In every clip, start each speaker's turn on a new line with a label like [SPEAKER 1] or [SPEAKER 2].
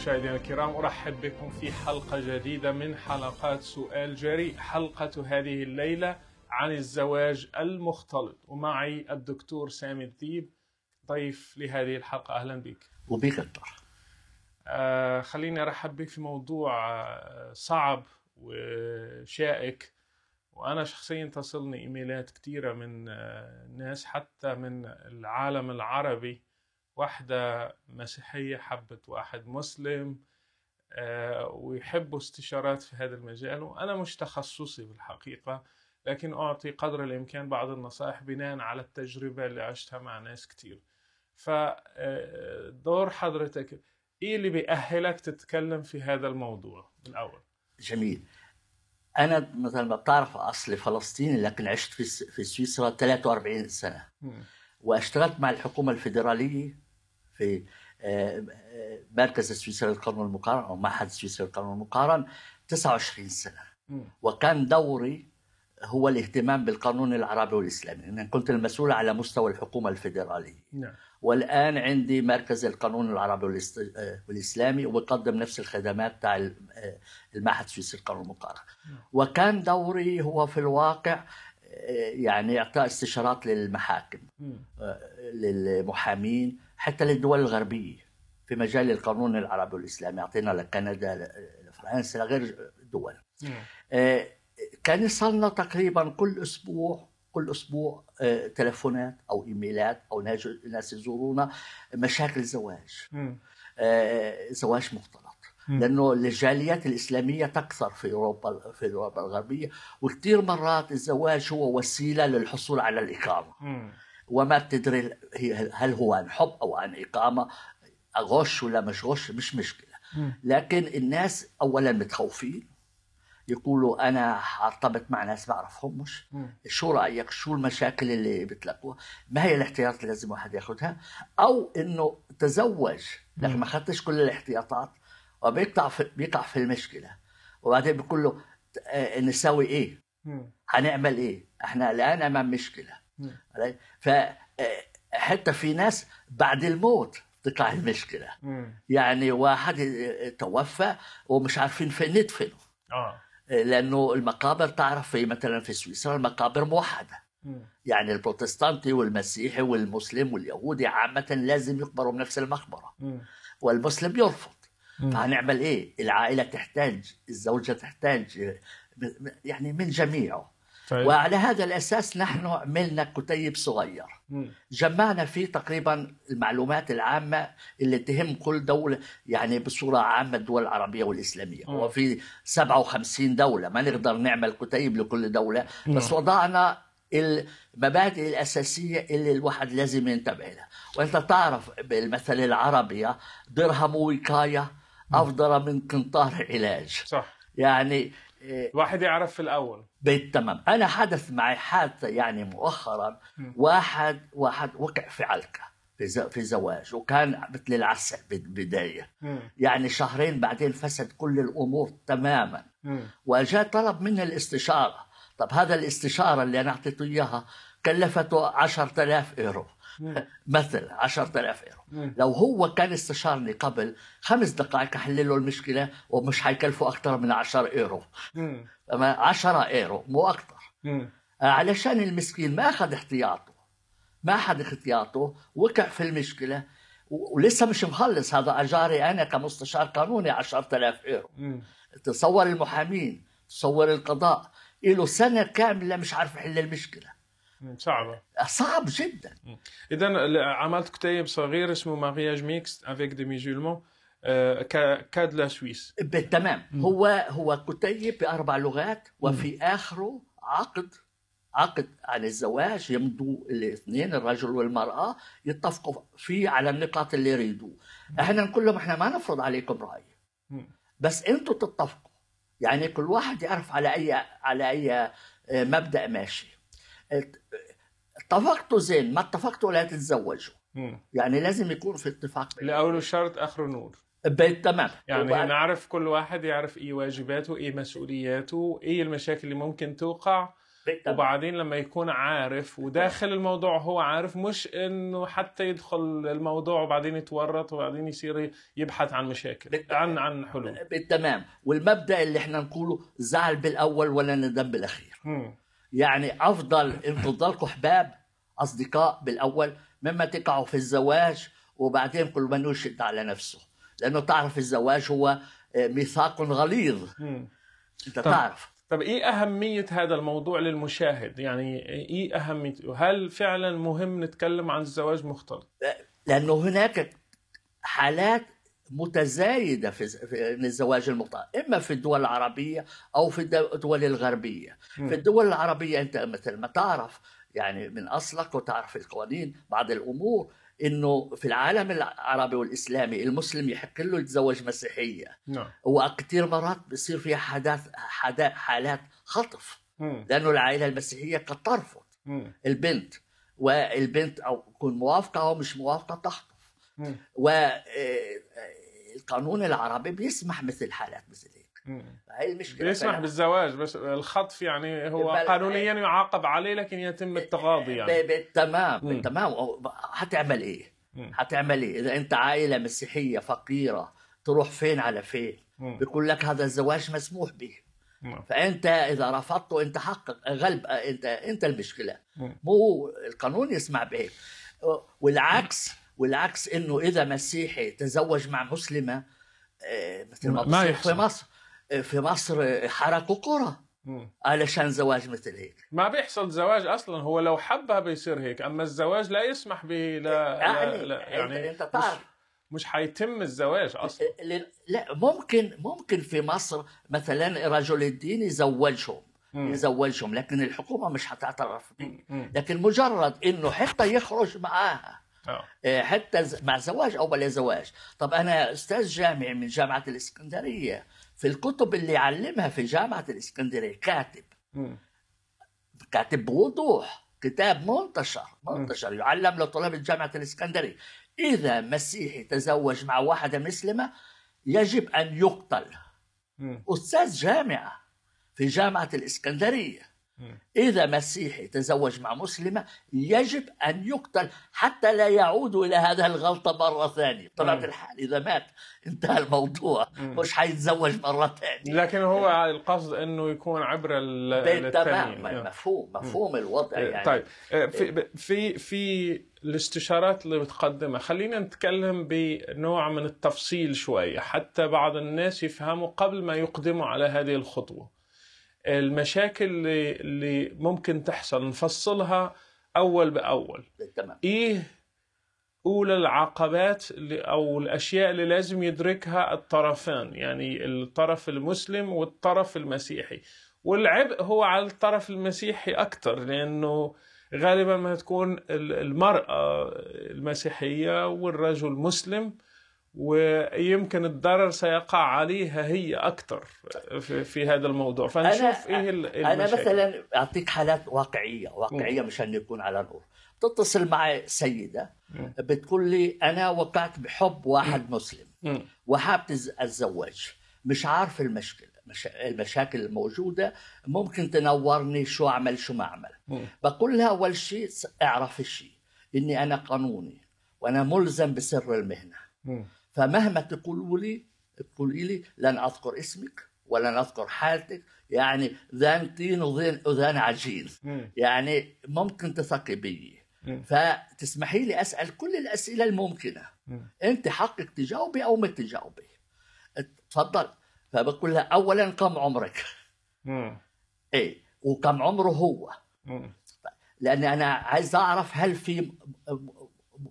[SPEAKER 1] مشاهدينا الكرام ارحب بكم في حلقه جديده من حلقات سؤال جريء حلقه هذه الليله عن الزواج المختلط ومعي الدكتور سامي الذيب ضيف لهذه الحلقه اهلا بك وبك دكتور آه خليني ارحب بك في موضوع آه، صعب وشائك وانا شخصيا تصلني ايميلات كثيره من آه، ناس حتى من العالم العربي واحدة مسيحية حبت واحد مسلم آه، ويحبوا استشارات في هذا المجال وأنا مش تخصصي بالحقيقة لكن أعطي قدر الإمكان بعض النصائح بناء على التجربة اللي عشتها مع ناس كتير فدور آه، حضرتك إيه اللي بيأهلك تتكلم في هذا الموضوع الأول
[SPEAKER 2] جميل أنا مثلا ما بتعرف أصلي فلسطيني لكن عشت في سويسرا 43 سنة م. واشتغلت مع الحكومة الفيدرالية في آه، مركز سويسرا للقانون المقارن او معهد سويسرا للقانون المقارن 29 سنه وكان دوري هو الاهتمام بالقانون العربي والاسلامي، انا كنت المسؤول على مستوى الحكومه الفيدراليه. نعم. والان عندي مركز القانون العربي آه، والاسلامي وبقدم نفس الخدمات تاع آه، المعهد السويسري للقانون المقارن. نعم. وكان دوري هو في الواقع يعني اعطاء استشارات للمحاكم للمحامين حتى للدول الغربية في مجال القانون العربي والإسلامي أعطينا لكندا لفرنسا لغير دول نعم. آه، كان يصلنا تقريبا كل أسبوع كل أسبوع آه، تلفونات أو إيميلات أو ناس يزورونا مشاكل زواج آه، زواج مختلط لانه الجاليات الاسلاميه تكثر في اوروبا في اوروبا الغربيه وكثير مرات الزواج هو وسيله للحصول على الاقامه وما بتدري هل هو عن حب او عن اقامه غش ولا مش غش مش مشكله لكن الناس اولا متخوفين يقولوا انا ارتبط مع ناس ما مش شو رايك شو المشاكل اللي بتلاقوها ما هي الاحتياطات اللي لازم واحد ياخذها او انه تزوج لكن ما اخذتش كل الاحتياطات وبيقطع في بيقع في المشكله وبعدين بيقول له آه، نسوي ايه؟ هنعمل ايه؟ احنا الان امام مشكله فحتى آه، في ناس بعد الموت تطلع المشكله يعني واحد آه، آه، توفى ومش عارفين فين ندفنه اه لانه المقابر تعرف في مثلا في سويسرا المقابر موحده يعني البروتستانتي والمسيحي والمسلم واليهودي عامه لازم يقبروا بنفس المقبره والمسلم يرفض
[SPEAKER 3] فهنعمل
[SPEAKER 2] ايه العائله تحتاج الزوجه تحتاج يعني من جميعه طيب. وعلى هذا الأساس نحن عملنا كتيب صغير جمعنا فيه تقريبا المعلومات العامة اللي تهم كل دولة يعني بصورة عامة الدول العربية والإسلامية هو في 57 دولة ما نقدر نعمل كتيب لكل دولة بس وضعنا المبادئ الأساسية اللي الواحد لازم ينتبه لها وأنت تعرف بالمثل العربية درهم وقاية أفضل من قنطار علاج صح يعني إيه. الواحد يعرف في الاول بالتمام طيب، انا حدث معي حادثه يعني مؤخرا واحد واحد وقع في علقه في زواج وكان مثل العسل بالبدايه يعني شهرين بعدين فسد كل الامور تماما وجاء طلب مني الاستشاره طب هذا الاستشاره اللي انا اعطيته اياها كلفته 10000 ايرو مثل 10000 يورو لو هو كان استشارني قبل خمس دقائق احل له المشكله ومش حيكلفه اكثر من 10 يورو 10 يورو مو اكثر آه، علشان المسكين ما اخذ احتياطه ما اخذ احتياطه وقع في المشكله ولسه مش مخلص هذا اجاري انا كمستشار قانوني 10000 يورو تصور المحامين تصور القضاء له سنه كامله مش عارف يحل المشكله صعبة آه، صعب جدا
[SPEAKER 1] اذا عملت كتيب صغير اسمه مارياج ميكس افيك دي ميزولمون كاد لا سويس تمام هو هو كتيب باربع لغات وفي اخره عقد
[SPEAKER 2] عقد عن الزواج يمضوا الاثنين الرجل والمرأة يتفقوا فيه على النقاط اللي يريدوه احنا نقول لهم احنا ما نفرض عليكم رأي بس انتوا تتفقوا يعني كل واحد يعرف على اي على اي آه، مبدأ ماشي اتفقتوا زين ما اتفقتوا لا تتزوجوا يعني لازم يكون في اتفاق
[SPEAKER 1] لأول شرط آخره نور تمام يعني وبعد... نعرف كل واحد يعرف ايه واجباته ايه مسؤولياته ايه المشاكل اللي ممكن توقع بالتمام. وبعدين لما يكون عارف وداخل الموضوع هو عارف مش انه حتى يدخل الموضوع وبعدين يتورط وبعدين يصير يبحث عن مشاكل عن عن حلول بالتمام والمبدا اللي احنا نقوله زعل بالاول ولا ندم بالاخير م. يعني
[SPEAKER 2] افضل ان تضلكم احباب اصدقاء بالاول مما تقعوا في الزواج وبعدين كل من يشد على نفسه لانه تعرف الزواج هو آه، ميثاق
[SPEAKER 1] غليظ انت طب. تعرف طب ايه اهميه هذا الموضوع للمشاهد يعني ايه اهميه هل فعلا مهم نتكلم عن الزواج مختلط آه،
[SPEAKER 2] لانه هناك حالات متزايده في الزواج المطلق اما في الدول العربيه او في الدول الغربيه م. في الدول العربيه انت مثل ما تعرف يعني من اصلك وتعرف القوانين بعض الامور انه في العالم العربي والاسلامي المسلم يحق له يتزوج مسيحيه نعم وكثير مرات بصير فيها حداث حالات خطف م. لانه العائله المسيحيه قد ترفض البنت والبنت او تكون موافقه او مش موافقه تخطف و آه، القانون العربي بيسمح مثل حالات مثل هيك هي المشكله بيسمح فلا.
[SPEAKER 1] بالزواج بس الخطف يعني هو قانونيا إيه. يعاقب عليه لكن يتم التغاضي إيه، يعني تمام بالتمام بالتمام حتعمل ايه؟
[SPEAKER 2] حتعمل ايه؟ اذا انت عائله مسيحيه فقيره تروح فين على فين؟ بيقول لك هذا الزواج مسموح به فانت اذا رفضته انت حقك غلب انت انت المشكله مو القانون يسمع به والعكس والعكس انه اذا مسيحي تزوج مع مسلمه آه، مثل ما, ما آه، في مصر في آه، مصر حركوا قرى علشان زواج مثل هيك
[SPEAKER 1] ما بيحصل زواج اصلا هو لو حبها بيصير هيك اما الزواج لا يسمح به لا يعني, لا يعني انت تعرف مش حيتم الزواج اصلا لا ممكن ممكن
[SPEAKER 2] في مصر مثلا رجل الدين يزوجهم مم. يزوجهم لكن الحكومه مش حتعترف به لكن مجرد انه حتى يخرج معاها آه. آه، حتى مع زواج او بلا زواج طب انا استاذ جامعي من جامعه الاسكندريه في الكتب اللي علمها في جامعه الاسكندريه كاتب م. كاتب بوضوح كتاب منتشر منتشر يعلم لطلاب جامعه الاسكندريه اذا مسيحي تزوج مع واحده مسلمه يجب ان يقتل م. استاذ جامعه في جامعه الاسكندريه إذا مسيحي تزوج مع مسلمة يجب أن يقتل حتى لا يعود إلى هذه
[SPEAKER 1] الغلطة مرة ثانية طبعا الحال إذا مات انتهى الموضوع مش حيتزوج مرة ثانية لكن هو القصد أنه يكون عبر طيب، تمام
[SPEAKER 3] مفهوم
[SPEAKER 2] مفهوم
[SPEAKER 1] الوضع إيه، يعني طيب إيه، إيه. في في في الاستشارات اللي بتقدمها خلينا نتكلم بنوع من التفصيل شوية حتى بعض الناس يفهموا قبل ما يقدموا على هذه الخطوة المشاكل اللي, اللي ممكن تحصل نفصلها اول باول تمام ايه اولى العقبات اللي او الاشياء اللي لازم يدركها الطرفان يعني الطرف المسلم والطرف المسيحي والعبء هو على الطرف المسيحي اكتر لانه غالبا ما تكون المراه المسيحيه والرجل مسلم ويمكن الضرر سيقع عليها هي اكثر في, في هذا الموضوع فنشوف أنا ايه, إيه المشاكل انا مثلا اعطيك
[SPEAKER 2] حالات واقعيه واقعيه مشان نكون على نور تتصل معي سيده بتقول لي انا وقعت بحب واحد مسلم وحابة اتزوج مش عارف المشكله مش المشاكل الموجودة ممكن تنورني شو أعمل شو ما أعمل بقول لها أول شيء اعرف الشيء إني أنا قانوني وأنا ملزم بسر المهنة فمهما تقولي تقولي لي لن اذكر اسمك ولن اذكر حالتك يعني ذان تين وذان عجين يعني ممكن تثقي بي فتسمحي لي اسال كل الاسئله الممكنه انت حقك تجاوبي او ما تجاوبي تفضل فبقول لها اولا كم عمرك؟ ايه وكم عمره هو؟ لاني انا عايز اعرف هل في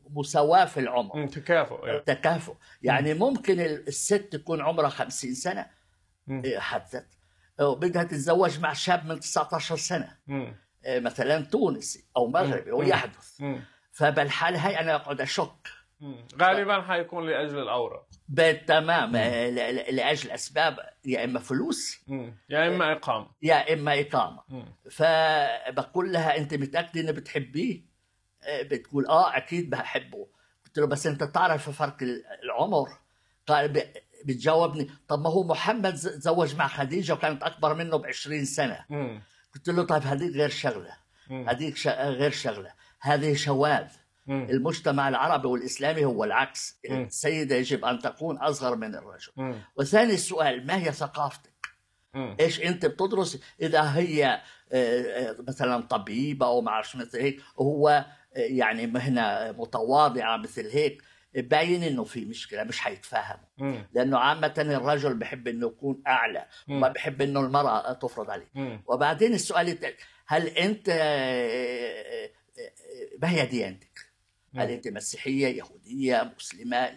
[SPEAKER 2] مساواه في العمر إيه. تكافؤ يعني. تكافؤ يعني ممكن الست تكون عمرها 50 سنه إيه، حدثت وبدها تتزوج مع شاب من 19 سنه إيه، مثلا تونسي او مغربي ويحدث فبالحال هي انا اقعد اشك غالبا حيكون لاجل الاوراق تمام لاجل اسباب يا اما فلوس يا اما اقامه يا اما اقامه فبقول لها انت متاكده أنه بتحبيه بتقول اه اكيد بحبه قلت له بس انت تعرف فرق العمر قال طيب، بتجاوبني طب ما هو محمد تزوج مع خديجه وكانت اكبر منه ب 20 سنه قلت له طيب هذيك غير شغله هذيك غير شغله هذه شواذ
[SPEAKER 3] المجتمع
[SPEAKER 2] العربي والاسلامي هو العكس السيده يجب ان تكون اصغر من الرجل وثاني السؤال ما هي ثقافتك ايش انت بتدرس اذا هي آه، آه، مثلا طبيبه او ما اعرفش مثل هيك هو يعني مهنه متواضعه مثل هيك باين انه في مشكله مش حيتفاهموا لانه عامه الرجل بحب انه يكون اعلى وما بحب انه المراه تفرض عليه وبعدين السؤال التالي هل انت آه، آه، آه، ما هي ديانتك؟ هل انت مسيحيه يهوديه مسلمه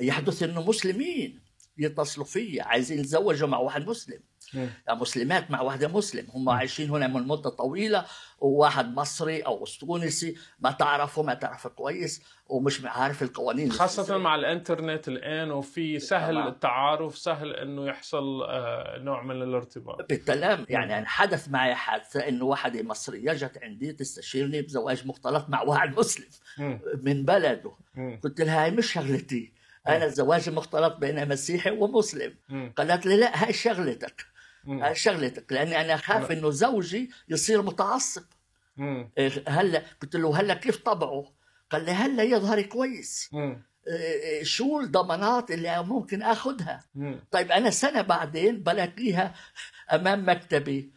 [SPEAKER 2] يحدث انه مسلمين يتصلوا فيا عايزين يتزوجوا مع واحد مسلم إيه. مسلمات مع واحدة مسلم هم عايشين هنا من مدة طويلة وواحد مصري أو تونسي ما تعرفه ما تعرفه كويس ومش عارف القوانين
[SPEAKER 1] خاصة مع الانترنت الآن وفي سهل طبعا. التعارف سهل أنه يحصل آه، نوع من الارتباط
[SPEAKER 2] بالتلام يعني
[SPEAKER 1] حدث معي حادثة أنه واحدة مصرية
[SPEAKER 2] جت عندي تستشيرني بزواج مختلط مع واحد مسلم من بلده قلت لها هاي مش شغلتي انا الزواج المختلط بين مسيحي ومسلم قالت لي لا هاي شغلتك شغلتك لاني انا خاف انه زوجي يصير متعصب إيه، هلا قلت له هلا كيف طبعه؟ قال لي هلا يظهر كويس إيه، شو الضمانات اللي ممكن اخذها؟ طيب انا سنه بعدين بلاقيها امام مكتبي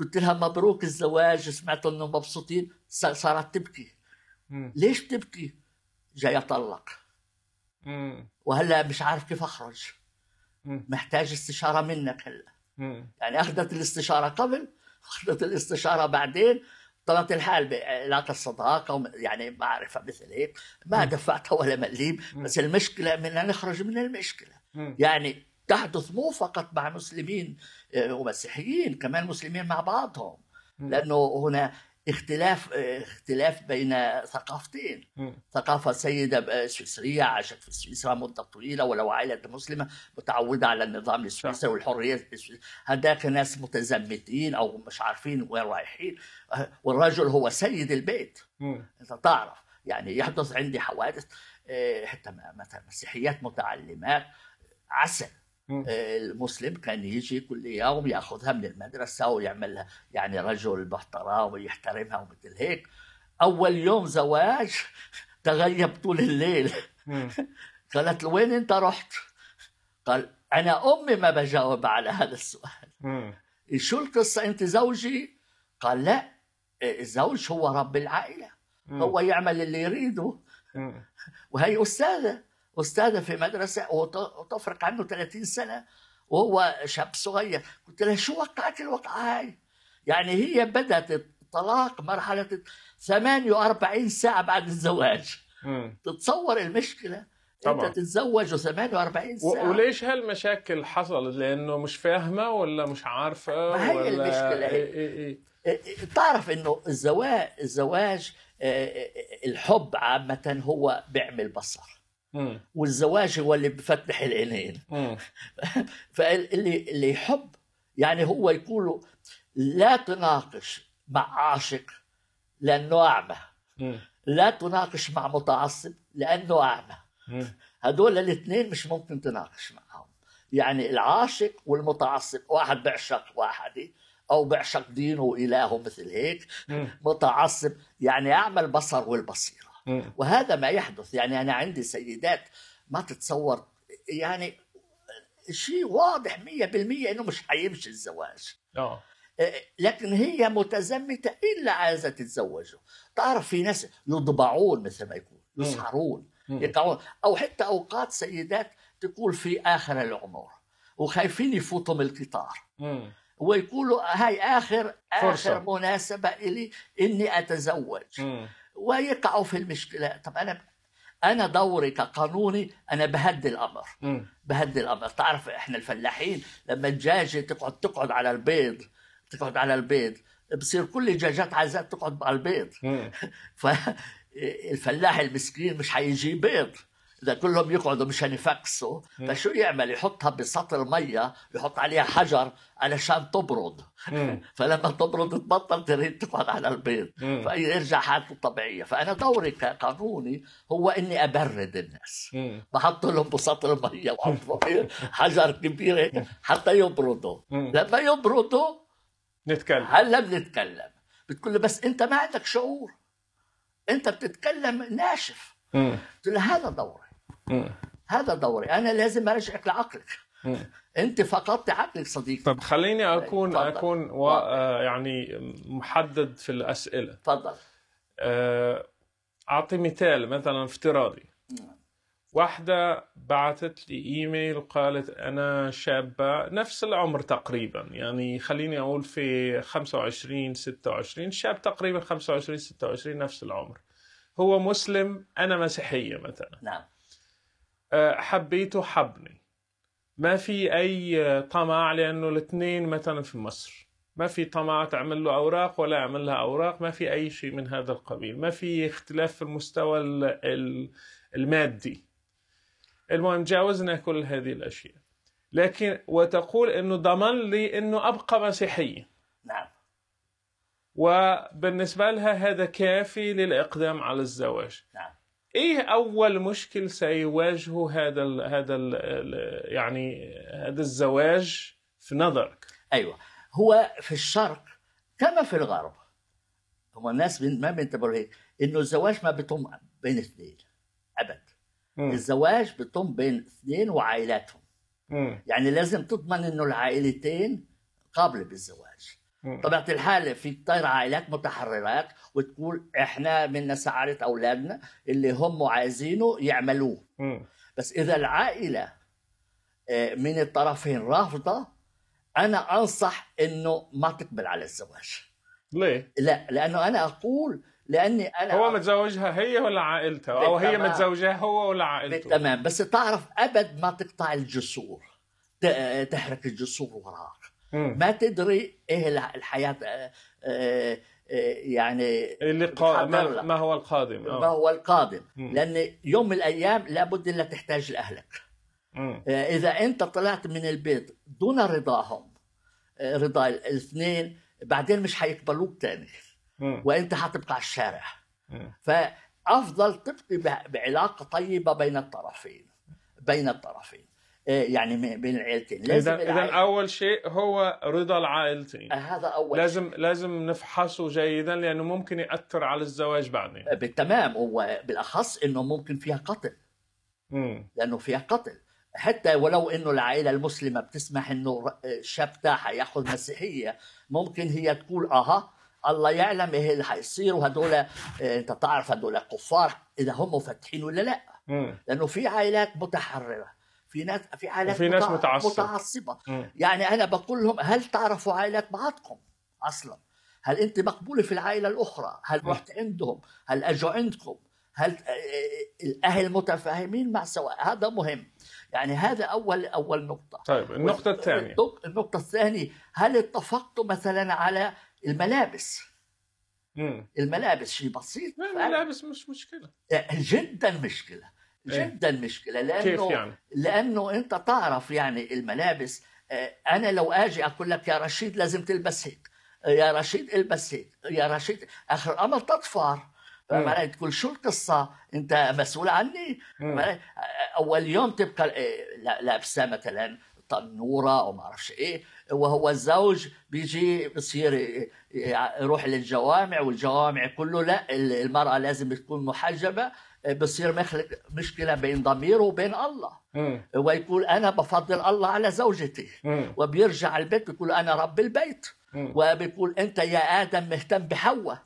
[SPEAKER 2] قلت لها مبروك الزواج سمعت انه مبسوطين صارت تبكي ليش بتبكي؟ جاي اطلق وهلا مش عارف كيف اخرج محتاج استشاره منك هلا يعني اخذت الاستشاره قبل اخذت الاستشاره بعدين طلعت الحال بعلاقة صداقه يعني معرفة مثل هيك ما دفعتها ولا مليم بس المشكلة بدنا نخرج من المشكلة يعني تحدث مو فقط مع مسلمين آه، ومسيحيين كمان مسلمين مع بعضهم لأنه هنا اختلاف اختلاف بين ثقافتين م. ثقافه سيده سويسريه عاشت في سويسرا مده طويله ولو عائله مسلمه متعوده على النظام السويسري والحريه هذاك ناس متزمتين او مش عارفين وين رايحين أه، والرجل هو سيد البيت م. انت تعرف يعني يحدث عندي حوادث أه، حتى مثلا مسيحيات متعلمات عسل المسلم كان يجي كل يوم ياخذها من المدرسه ويعملها يعني رجل محترم ويحترمها ومثل هيك اول يوم زواج تغيب طول الليل قالت له وين انت رحت؟ قال انا امي ما بجاوب على هذا السؤال إيه، شو القصه انت زوجي؟ قال لا إيه، الزوج هو رب العائله هو يعمل اللي يريده وهي استاذه أستاذة في مدرسة وتفرق عنه 30 سنة وهو شاب صغير قلت لها شو وقعت الوقعة هاي يعني هي بدأت الطلاق مرحلة 48 ساعة بعد الزواج مم. تتصور المشكلة طبعا. انت تتزوج و48 ساعه
[SPEAKER 1] وليش هالمشاكل حصلت لانه مش فاهمه ولا مش عارفه ما هي ولا المشكله إيه إيه إيه. إيه،, إيه، تعرف انه
[SPEAKER 2] الزواج الزواج آه، آه، آه، الحب عامه هو بيعمل بصر والزواج هو اللي بفتح العينين فاللي اللي يحب يعني هو يقول لا تناقش مع عاشق لانه اعمى لا تناقش مع متعصب لانه اعمى هدول الاثنين مش ممكن تناقش معهم يعني العاشق والمتعصب واحد بيعشق واحد او بيعشق دينه والهه مثل هيك متعصب يعني اعمى البصر والبصيره وهذا ما يحدث يعني أنا عندي سيدات ما تتصور يعني شيء واضح مية بالمية أنه مش حيمشي الزواج اه, آه، لكن هي متزمتة إلا عايزة تتزوجه تعرف في ناس يضبعون مثل ما يقول يسحرون يقعون أو حتى أوقات سيدات تقول في آخر العمر وخايفين يفوتوا من القطار ويقولوا هاي آخر آخر فرصة. مناسبة لي إني أتزوج ويقعوا في المشكله طب انا انا دوري كقانوني انا بهدي الامر بهدي الامر تعرف احنا الفلاحين لما الدجاجه تقعد تقعد على البيض تقعد على البيض بصير كل الدجاجات عايزة تقعد على البيض فالفلاح المسكين مش حيجي بيض اذا كلهم يقعدوا مشان يفكسوا إيه. فشو يعمل يحطها بسطر ميه يحط عليها حجر علشان تبرد إيه. فلما تبرد تبطل تريد تقعد على البيض إيه. فيرجع حالته الطبيعيه فانا دوري كقانوني هو اني ابرد الناس بحط لهم بسطر ميه وحط حجر كبير حتى يبردوا لما يبردوا نتكلم هلا بنتكلم بتقول بس انت ما عندك شعور انت بتتكلم ناشف قلت له هذا دور هذا دوري انا لازم ارجعك لعقلك انت فقدت عقلك
[SPEAKER 1] صديقي طب خليني طيب، اكون فضل. اكون و... آه، يعني محدد في الاسئله تفضل آه، اعطي مثال مثلا افتراضي واحدة بعثت لي ايميل قالت انا شابة نفس العمر تقريبا يعني خليني اقول في 25 26 شاب تقريبا 25 26 نفس العمر هو مسلم انا مسيحية مثلا نعم أه، حبيته حبني ما في اي طمع لانه الاثنين مثلا في مصر ما في طمع تعمل له اوراق ولا اعمل لها اوراق ما في اي شيء من هذا القبيل ما في اختلاف في المستوى المادي المهم جاوزنا كل هذه الاشياء لكن وتقول انه ضمن لي انه ابقى مسيحيه نعم وبالنسبه لها هذا كافي للاقدام على الزواج نعم ايه اول مشكل سيواجهه هذا الـ هذا الـ يعني هذا الزواج في نظرك ايوه هو في الشرق كما في الغرب
[SPEAKER 2] هو الناس ما بينتبهوا هيك انه الزواج ما بيتم بين اثنين ابد م. الزواج بيتم بين اثنين وعائلاتهم م. يعني لازم تضمن انه العائلتين قابله بالزواج طبيعة الحال في كثير عائلات متحررات وتقول احنا بدنا سعادة اولادنا اللي هم عايزينه يعملوه بس اذا العائلة آه، من الطرفين رافضة انا انصح انه ما تقبل على الزواج ليه؟ لا لانه انا اقول لاني انا هو
[SPEAKER 1] متزوجها هي ولا عائلته او هي متزوجاه هو ولا
[SPEAKER 2] عائلته تمام بس تعرف ابد ما تقطع الجسور آه، تحرك الجسور وراك ما تدري ايه الحياه آه، آه، آه، يعني
[SPEAKER 1] اللي قا... ما... ما هو القادم ما هو
[SPEAKER 2] القادم م. لان يوم من الايام لابد انك تحتاج لاهلك م. اذا انت طلعت من البيت دون رضاهم رضا الاثنين بعدين مش هيقبلوك تاني م. وانت هتبقى على الشارع فافضل تبقي بعلاقه طيبه بين الطرفين بين الطرفين إيه، يعني بين العائلتين لازم اذا
[SPEAKER 1] اول شيء هو رضا العائلتين آه، هذا اول لازم شيء. لازم نفحصه جيدا لانه ممكن ياثر على الزواج بعدين آه، بالتمام وبالاخص انه ممكن فيها قتل
[SPEAKER 2] مم. لانه فيها قتل حتى ولو انه العائله المسلمه بتسمح انه الشاب آه، تاعها ياخذ مسيحيه ممكن هي تقول اها الله يعلم ايه اللي حيصير وهدول انت تعرف هدول كفار اذا هم فاتحين ولا لا مم. لانه في عائلات متحرره في ناس في عائلات في ناس متعصب. متعصبه يعني انا بقول لهم هل تعرفوا عائلات بعضكم اصلا هل انت مقبوله في العائله الاخرى هل رحت عندهم هل اجوا عندكم هل آه، آه، الاهل متفاهمين مع سواء هذا مهم يعني هذا اول اول نقطه
[SPEAKER 1] طيب النقطه الثانيه
[SPEAKER 2] النقطه الثانيه هل اتفقتوا مثلا على الملابس مم. الملابس شيء بسيط
[SPEAKER 1] الملابس مش مشكله
[SPEAKER 2] آه، جدا مشكله إيه. جدا مشكله لانه كيف يعني؟ لانه انت تعرف يعني الملابس آه، انا لو اجي اقول لك يا رشيد لازم تلبس هيك آه، يا رشيد البس هيك يا رشيد اخر الامر تطفر إيه. فمعناها تقول شو القصة أنت مسؤول عني إيه. آه، أول يوم تبقى لابسة مثلا تنورة أو ما أعرفش إيه وهو الزوج بيجي بصير يروح للجوامع والجوامع كله لا المرأة لازم تكون محجبة بصير مخلق مشكله بين ضميره وبين الله اه. ويقول انا بفضل الله على زوجتي اه. وبيرجع البيت بيقول انا رب البيت اه. وبيقول انت يا ادم مهتم بحواء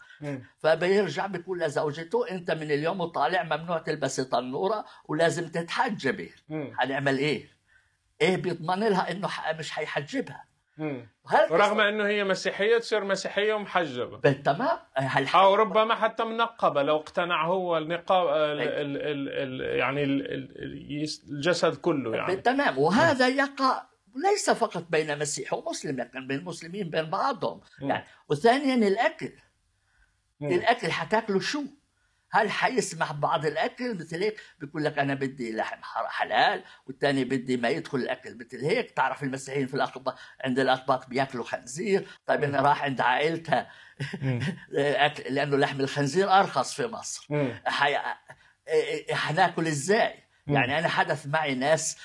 [SPEAKER 2] فبيرجع بيقول لزوجته انت من اليوم وطالع ممنوع تلبسي تنورة ولازم تتحجبي هنعمل ايه؟ ايه بيضمن لها انه مش هيحجبها
[SPEAKER 1] رغم انه هي مسيحيه تصير مسيحيه ومحجبه بالتمام آه، او ربما حتى منقبه لو اقتنع هو النقاب الـ آه، الـ الـ الـ يعني الـ الجسد كله يعني
[SPEAKER 2] بالتمام وهذا يقع ليس فقط بين مسيح ومسلم لكن بين المسلمين بين بعضهم يعني وثانيا الاكل م. الاكل حتاكلوا شو؟ هل حيسمح بعض الاكل مثل هيك بيقول لك انا بدي لحم حلال والثاني بدي ما يدخل الاكل مثل هيك تعرف المسيحيين في الاطباق عند الاطباق بياكلوا خنزير طيب انا راح عند عائلتها لانه لحم الخنزير ارخص في مصر حناكل إيه- إيه- ازاي يعني انا حدث معي ناس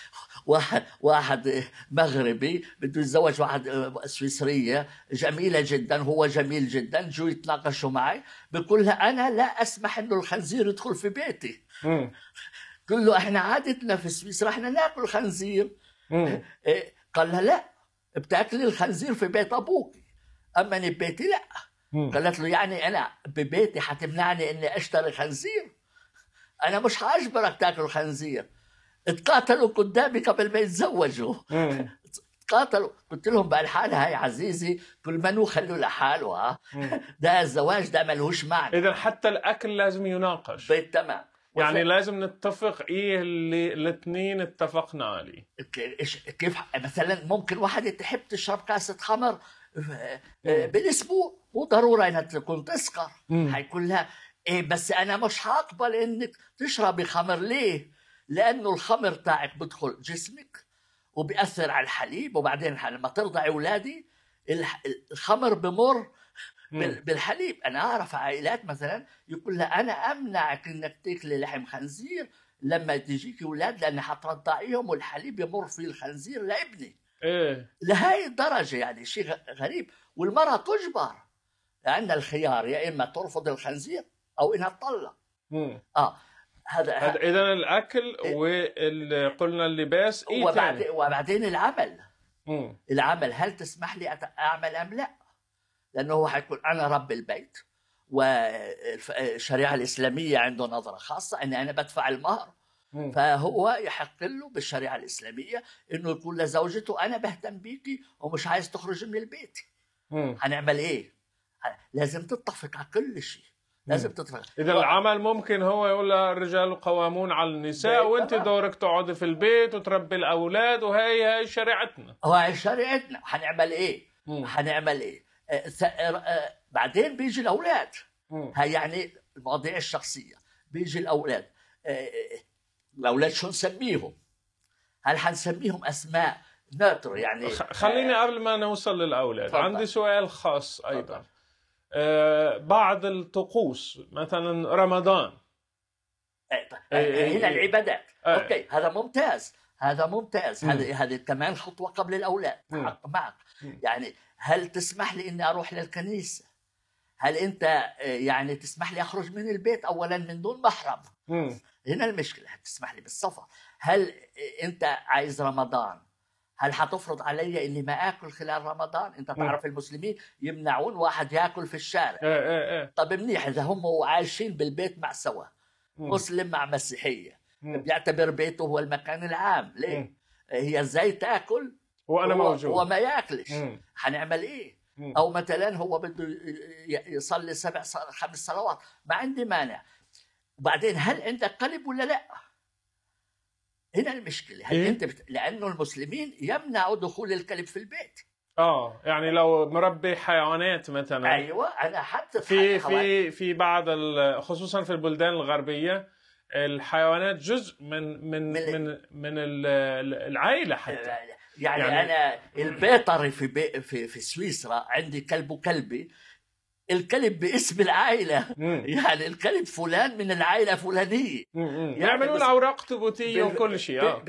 [SPEAKER 2] واحد واحد مغربي بده يتزوج واحد آه، سويسريه جميله جدا هو جميل جدا جو يتناقشوا معي بقول لها انا لا اسمح انه الخنزير يدخل في بيتي قل له احنا عادتنا في سويسرا احنا ناكل خنزير إيه، إيه، قال لها لا بتاكلي الخنزير في بيت ابوك اما ببيتي لا قالت له يعني انا ببيتي حتمنعني اني اشتري خنزير انا مش حاجبرك تاكل خنزير اتقاتلوا قدامي قبل ما يتزوجوا تقاتلوا قلت لهم بقى الحالة هاي عزيزي كل منو خلوا لحاله ها ده الزواج ده
[SPEAKER 1] ملهوش معنى اذا حتى الاكل لازم يناقش بالتمام طيب، يعني لازم نتفق ايه اللي الاثنين اتفقنا عليه كيف مثلا ممكن واحد تحب
[SPEAKER 2] تشرب كاسة خمر آه، آه، بالاسبوع مو ضروره انها تكون تسكر حيكون لها ايه بس انا مش هقبل انك تشربي خمر ليه لانه الخمر تاعك بدخل جسمك وبيأثر على الحليب وبعدين لما ترضعي اولادي الخمر بمر بالحليب انا اعرف عائلات مثلا يقول لها انا امنعك انك تاكلي لحم خنزير لما تجيك اولاد لان حترضعيهم والحليب يمر في الخنزير لابني ايه لهي الدرجه يعني شيء غريب والمراه تجبر عندنا الخيار يا اما ترفض الخنزير او انها تطلق اه هذا هذا
[SPEAKER 1] اذا الاكل إيه. وقلنا اللباس إيه وبعد
[SPEAKER 2] وبعدين العمل
[SPEAKER 1] مم. العمل
[SPEAKER 2] هل تسمح لي اعمل ام لا؟ لانه هو
[SPEAKER 1] حيكون انا
[SPEAKER 2] رب البيت والشريعه الاسلاميه عنده نظره خاصه اني انا بدفع المهر مم. فهو يحق له بالشريعه الاسلاميه انه يقول لزوجته انا بهتم بيكي ومش عايز تخرجي من البيت هنعمل ايه؟ لازم تتفق على كل شيء لازم تترك
[SPEAKER 1] اذا العمل ممكن هو يقول الرجال قوامون على النساء وانت دورك تقعدي في البيت وتربي الاولاد وهي هي شريعتنا
[SPEAKER 2] هو شريعتنا هنعمل ايه؟ هنعمل ايه؟ آه،, آه آه بعدين بيجي الاولاد هي يعني المواضيع الشخصيه بيجي الاولاد آه،, آه الاولاد شو نسميهم؟ هل حنسميهم اسماء ناتر يعني خليني
[SPEAKER 1] آه، قبل ما نوصل للأولاد فضل. عندي سؤال خاص أيضا فضل. آه، بعض الطقوس مثلا رمضان
[SPEAKER 2] إيه، طيب، إيه، هنا إيه، العبادات آه. اوكي هذا ممتاز هذا ممتاز هذه هذه كمان خطوه قبل الاولاد حق معك يعني هل تسمح لي اني اروح للكنيسه هل انت آه، يعني تسمح لي اخرج من البيت اولا من دون محرم هنا المشكله هل تسمح لي بالسفر هل انت عايز رمضان هل حتفرض علي اني ما اكل خلال رمضان انت تعرف المسلمين يمنعون واحد ياكل في الشارع إيه، إيه، إيه. طب منيح اذا هم عايشين بالبيت مع سوا مسلم مع مسيحيه بيعتبر بيته هو المكان العام ليه هي ازاي تاكل وانا موجود هو ما ياكلش حنعمل ايه او مثلا هو بده يصلي سبع خمس صلوات ما عندي مانع وبعدين هل عندك قلب ولا لا؟ هنا المشكله هل إيه؟ انت بت... لانه المسلمين يمنعوا دخول الكلب في البيت
[SPEAKER 1] اه يعني لو مربي حيوانات مثلا ايوه انا حتى في في في بعض خصوصا في البلدان الغربيه الحيوانات جزء من من من من, من العائله حتى يعني, يعني انا
[SPEAKER 2] البيطري في بي في في سويسرا عندي كلب وكلبي الكلب باسم العائله مم. يعني الكلب فلان من العائله فلانيه يعني يعملوا الاوراق ثبوتيه وكل شيء اه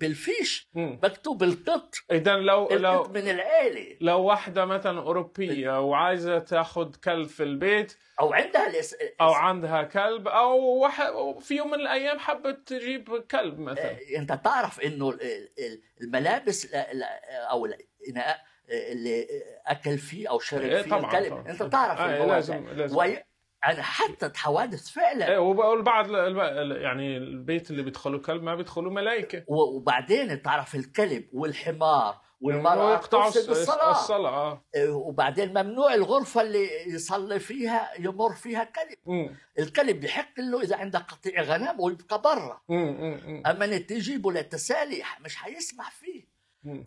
[SPEAKER 1] بالفيش مكتوب القط اذا لو لو
[SPEAKER 2] من العائله
[SPEAKER 1] لو واحده مثلا اوروبيه وعايزه تاخذ كلب في البيت او عندها الاس... او عندها كلب او وح... في يوم من الايام حبت تجيب
[SPEAKER 2] كلب مثلا إيه، انت تعرف انه الملابس او الاناء اللي
[SPEAKER 1] اكل فيه
[SPEAKER 2] او شرب إيه، فيه طبعا, طبعا. انت تعرف آه لازم لازم وي... حدثت حوادث فعلا ايه
[SPEAKER 1] والبعض يعني البيت اللي بيدخلوا كلب ما بيدخلوا ملائكه وبعدين تعرف الكلب والحمار والمرأة يقطعوا
[SPEAKER 2] الصلاة, الصلاة آه. إيه، وبعدين ممنوع الغرفة اللي يصلي فيها يمر فيها كلب مم. الكلب بحق له إذا عنده قطيع غنم ويبقى برا أما تجيبه للتسالي مش هيسمح فيه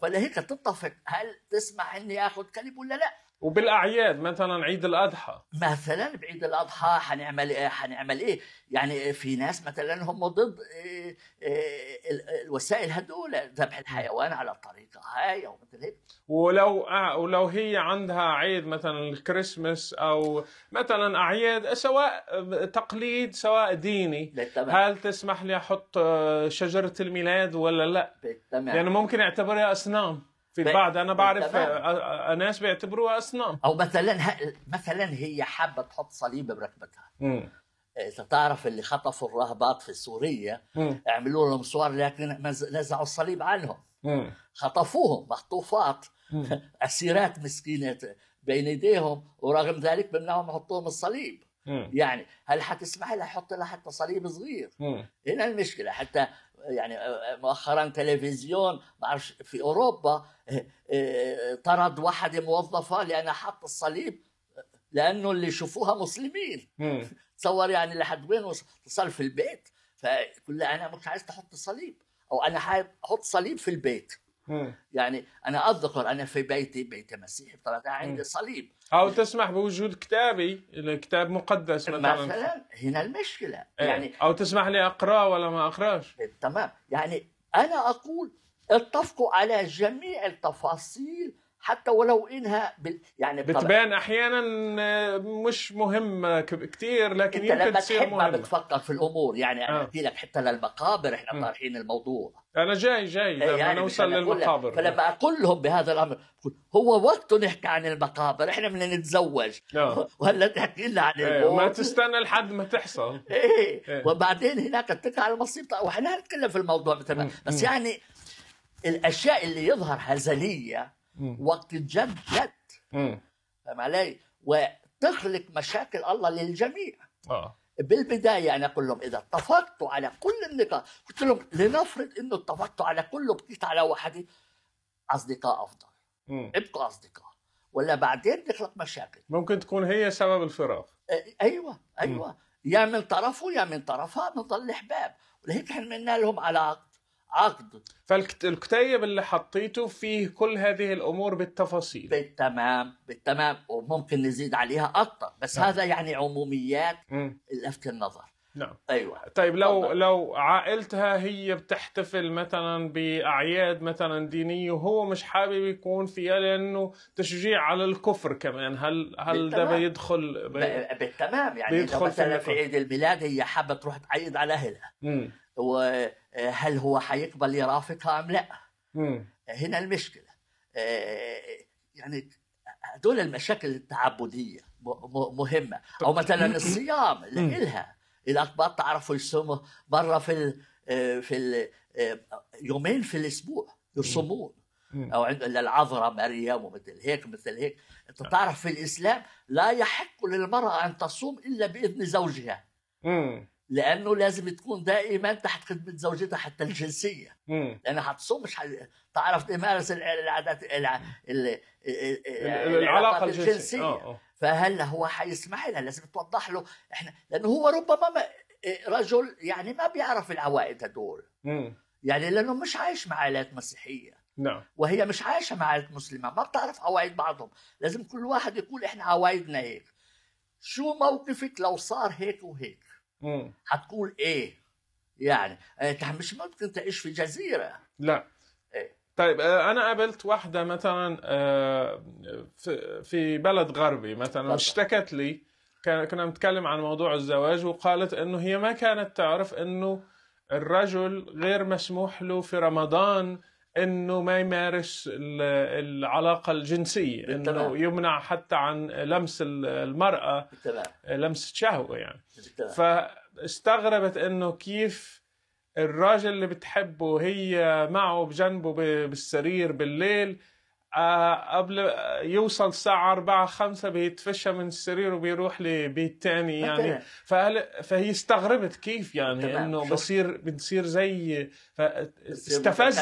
[SPEAKER 2] فلهيك تتفق هل تسمح اني اخذ كلب ولا لا
[SPEAKER 1] وبالاعياد مثلا عيد الاضحى مثلا بعيد الاضحى
[SPEAKER 2] حنعمل ايه حنعمل ايه يعني في ناس مثلا هم ضد إيه إيه
[SPEAKER 1] الوسائل هدول ذبح الحيوان على الطريقه
[SPEAKER 2] هاي او مثل هيك
[SPEAKER 1] ولو آه، ولو هي عندها عيد مثلا الكريسماس او مثلا اعياد سواء تقليد سواء ديني بالتمام. هل تسمح لي احط آه، شجره الميلاد ولا لا
[SPEAKER 2] بالتمام. يعني
[SPEAKER 1] ممكن اعتبرها اصنام في البعض انا بعرف آه، آه، آه، ناس بيعتبروها اصنام
[SPEAKER 2] او مثلا مثلا هي حابه تحط صليب بركبتها انت إيه، تعرف اللي خطفوا الرهبات في سوريا عملوا لهم صور لكن نزعوا الصليب عنهم خطفوهم مخطوفات اسيرات مسكينه بين ايديهم ورغم ذلك بمنعهم يحطوهم الصليب يعني هل حتسمح لها احط لها حتى صليب صغير مم. هنا إيه المشكله حتى يعني آه، آه، مؤخرا تلفزيون بعرفش في اوروبا آه، طرد واحد موظفه لانها حاطه الصليب لانه اللي يشوفوها مسلمين تصور يعني لحد وين وصل في البيت فكل انا مش عايز تحط صليب او انا احط صليب في البيت يعني انا اذكر انا في بيتي
[SPEAKER 1] بيت مسيحي
[SPEAKER 2] طلعت عندي صليب
[SPEAKER 1] او تسمح بوجود كتابي الكتاب مقدس مثلا مثلا
[SPEAKER 2] هنا المشكله إيه. يعني
[SPEAKER 1] او تسمح لي اقرا ولا ما اقراش إيه،
[SPEAKER 2] تمام يعني انا اقول اتفقوا على جميع التفاصيل حتى ولو انها بال... يعني بتبان
[SPEAKER 1] احيانا آه، مش مهمه آه، كثير لكن انت يمكن لما تصير مهمه بتفكر في الامور يعني انا آه. لك حتى للمقابر احنا
[SPEAKER 2] طارحين الموضوع انا جاي جاي إيه، لما يعني نوصل للمقابر فلما اقول لهم بهذا الامر هو وقته نحكي عن المقابر احنا بدنا نتزوج آه. وهلا تحكي لنا عن ايه ما تستنى
[SPEAKER 1] لحد ما تحصل ايه, إيه.
[SPEAKER 2] وبعدين هناك اتكل على المصيبه طيب، واحنا نتكلم في الموضوع مثل بس يعني الاشياء اللي يظهر هزليه وقت الجد جد فاهم علي؟ وتخلق مشاكل الله للجميع اه بالبدايه انا اقول لهم اذا اتفقتوا على كل النقاط قلت لهم لنفرض انه اتفقتوا على كله بقيت على واحد اصدقاء افضل مم. ابقوا اصدقاء ولا بعدين نخلق مشاكل
[SPEAKER 1] ممكن تكون هي سبب الفراق ايوه ايوه مم. يا من
[SPEAKER 2] طرفه يا من طرفها بنضل احباب ولهيك احنا لهم
[SPEAKER 1] على عقد فالكتيب اللي حطيته فيه كل هذه الامور
[SPEAKER 2] بالتفاصيل بالتمام بالتمام وممكن نزيد عليها اكثر بس نعم. هذا يعني عموميات لفت النظر
[SPEAKER 1] نعم ايوه طيب لو طبعا. لو عائلتها هي بتحتفل مثلا باعياد مثلا دينيه وهو مش حابب يكون فيها لانه تشجيع على الكفر كمان هل هل ده بيدخل بي...
[SPEAKER 2] بالتمام يعني بيدخل مثلا في, في عيد الميلاد هي حابه تروح تعيد على اهلها وهل آه، هو حيقبل يرافقها ام لا مم. هنا المشكله آه، يعني هذول المشاكل التعبديه مهمه او مثلا الصيام لها الاقباط تعرفوا يصوموا برا في الـ آه، في الـ يومين في الاسبوع يصومون او عند العذراء مريم ومثل هيك مثل هيك انت تعرف في الاسلام لا يحق للمراه ان تصوم الا باذن زوجها لانه لازم تكون دائما تحت خدمه زوجتها حتى الجنسيه لان هتصوم مش تعرف تمارس العادات العلاقه الجنسيه آه، آه. فهل هو حيسمح لها لازم توضح له احنا لانه هو ربما رجل يعني ما بيعرف العوائد هدول يعني لانه مش عايش مع عائلات مسيحيه نعم وهي مش عايشه مع عائلات مسلمه ما بتعرف عوايد بعضهم لازم كل واحد يقول احنا عوايدنا هيك شو موقفك لو صار هيك وهيك مم. هتقول ايه يعني آه، انت مش ممكن تعيش في جزيره لا إيه؟
[SPEAKER 1] طيب آه، انا قابلت واحده مثلا آه، في بلد غربي مثلا اشتكت لي كنا بنتكلم عن موضوع الزواج وقالت انه هي ما كانت تعرف انه الرجل غير مسموح له في رمضان انه ما يمارس العلاقه الجنسيه انه يمنع حتى عن لمس المراه بالتبع. لمس الشهوه يعني فاستغربت انه كيف الراجل اللي بتحبه هي معه بجنبه بالسرير بالليل آه، قبل آه، يوصل الساعة 4 5 بيتفشى من السرير وبيروح لبيت تاني يعني فهل فهي استغربت كيف يعني انه بصير بتصير زي استفز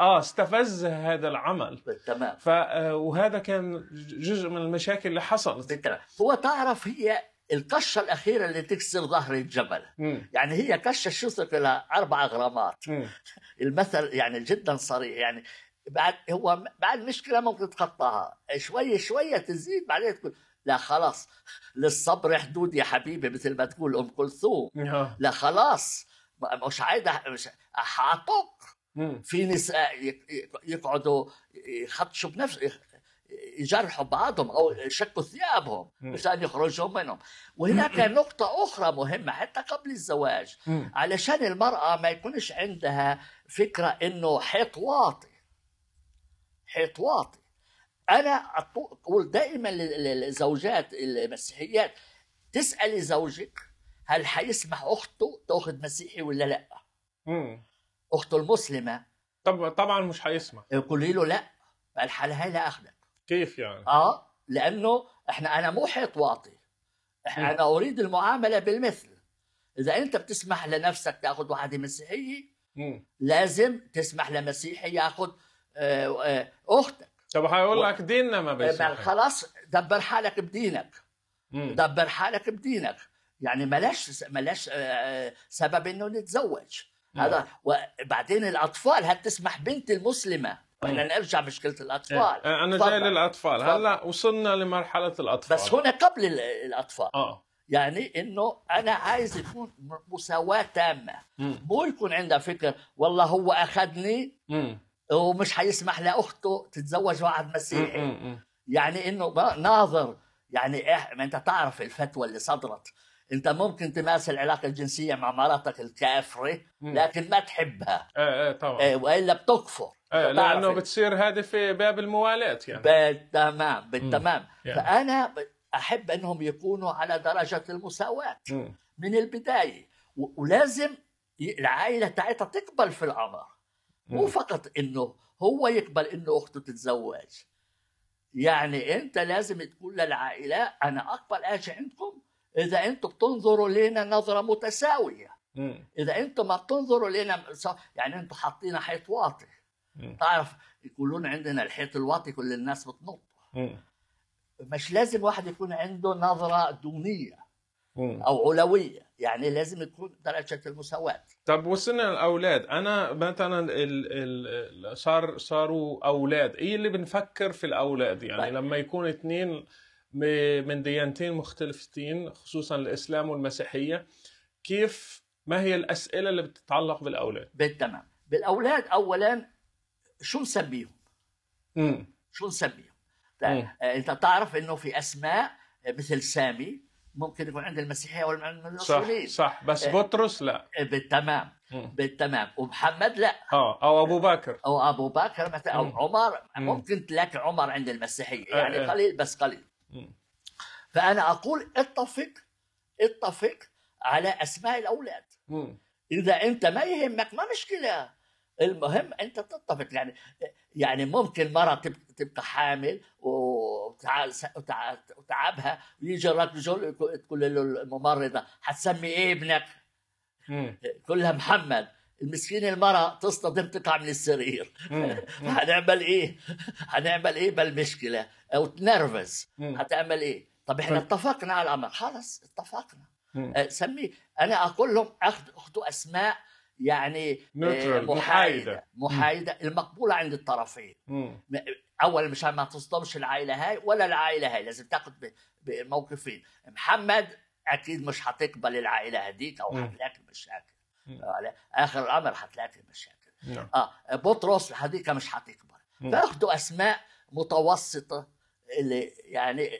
[SPEAKER 1] اه استفز هذا العمل تمام ف آه، وهذا كان جزء من المشاكل اللي حصلت بالتمام.
[SPEAKER 2] هو تعرف هي القشه الاخيره اللي تكسر ظهر الجبل م. يعني هي قشه شصت لها اربع غرامات المثل يعني جدا صريح يعني بعد هو بعد مشكله ممكن تتخطاها شويه شويه تزيد بعدين تقول لا خلاص للصبر حدود يا حبيبي مثل ما تقول ام كلثوم آه. لا خلاص مش عايز مش في نساء يقعدوا يخطشوا بنفس يجرحوا بعضهم او يشكوا ثيابهم مشان يخرجوا منهم وهناك نقطة أخرى مهمة حتى قبل الزواج علشان المرأة ما يكونش عندها فكرة إنه حيط واطي واطي انا اقول دائما للزوجات المسيحيات تسالي زوجك هل حيسمح اخته تاخذ مسيحي ولا لا؟ امم اخته المسلمه طب طبعا مش حيسمح قولي له لا الحاله هاي لا اخذك كيف يعني؟ اه لانه احنا انا مو حيط واطي احنا انا اريد المعامله بالمثل اذا انت بتسمح لنفسك تاخذ وحده مسيحيه مم. لازم تسمح لمسيحي ياخذ آه، آه، اختك طب هيقول لك ديننا ما بيسمحش خلاص دبر حالك بدينك مم. دبر حالك بدينك يعني ملاش ملاش آه، سبب انه نتزوج هذا وبعدين الاطفال هل تسمح بنت المسلمه بدنا نرجع مشكله إيه، الاطفال
[SPEAKER 1] إيه. انا جاي للاطفال هلا وصلنا لمرحله الاطفال بس هنا قبل الاطفال اه
[SPEAKER 2] يعني انه انا عايز يكون مساواه تامه مو يكون عندها فكر والله هو اخذني ومش حيسمح لاخته تتزوج واحد مسيحي يعني انه ناظر يعني إح... إيه، ما انت تعرف الفتوى اللي صدرت انت ممكن تمارس العلاقه الجنسيه مع مراتك الكافره لكن ما تحبها
[SPEAKER 1] ايه ايه طبعا
[SPEAKER 2] ايه والا بتكفر
[SPEAKER 1] ايه لانه بتصير هذه في باب الموالاه يعني
[SPEAKER 2] بالتمام بالتمام يعني. فانا احب انهم يكونوا على درجه المساواه من البدايه ولازم العائله تاعتها تقبل في الامر مو فقط انه هو يقبل انه اخته تتزوج يعني انت لازم تقول للعائله انا اقبل اجي عندكم اذا انتم بتنظروا لنا نظره متساويه اذا انتم ما بتنظروا لنا يعني انتم حاطين حيط واطي تعرف يقولون عندنا الحيط الواطي كل الناس بتنط مش لازم واحد يكون عنده نظره دونيه او علويه يعني لازم تكون درجه المساواه
[SPEAKER 1] طب وصلنا للاولاد انا مثلا ال ال صار صاروا اولاد ايه اللي بنفكر في الاولاد يعني طيب. لما يكون اثنين من ديانتين مختلفتين خصوصا الاسلام والمسيحيه كيف ما هي الاسئله اللي بتتعلق بالاولاد بالتمام بالاولاد اولا شو نسميهم امم شو
[SPEAKER 2] نسميهم طيب. آه، انت تعرف انه في اسماء مثل سامي ممكن يكون عند المسيحيه والاصوليين صح صح بس آه، بطرس لا آه، بالتمام بالتمام ومحمد لا اه او ابو بكر او ابو بكر مثلا او عمر ممكن تلاقي عمر عند المسيحيه آه، يعني قليل بس قليل فانا اقول اتفق اتفق على اسماء الاولاد اذا انت ما يهمك ما مشكله المهم انت تتفق يعني يعني ممكن مره تبقى حامل وتعبها ويجي رجل تقول له الممرضه حتسمي ايه ابنك؟ كلها محمد المسكين المرأة تصطدم تقع من السرير هنعمل ايه؟ هنعمل ايه بالمشكلة؟ او تنرفز هتعمل ايه؟ طب احنا طيب. اتفقنا على الامر خلاص اتفقنا آه، سميه انا اقول لهم اخذوا اسماء يعني آه، محايدة محايدة المقبولة عند الطرفين أول مش ما تصدمش العائلة هاي ولا العائلة هاي لازم تاخد بموقفين محمد أكيد مش هتقبل العائلة هديك أو هتلاقي مشاكل آخر الأمر هتلاقي مشاكل نعم. آه بطرس هديك مش هتقبل فاخدوا أسماء متوسطة اللي يعني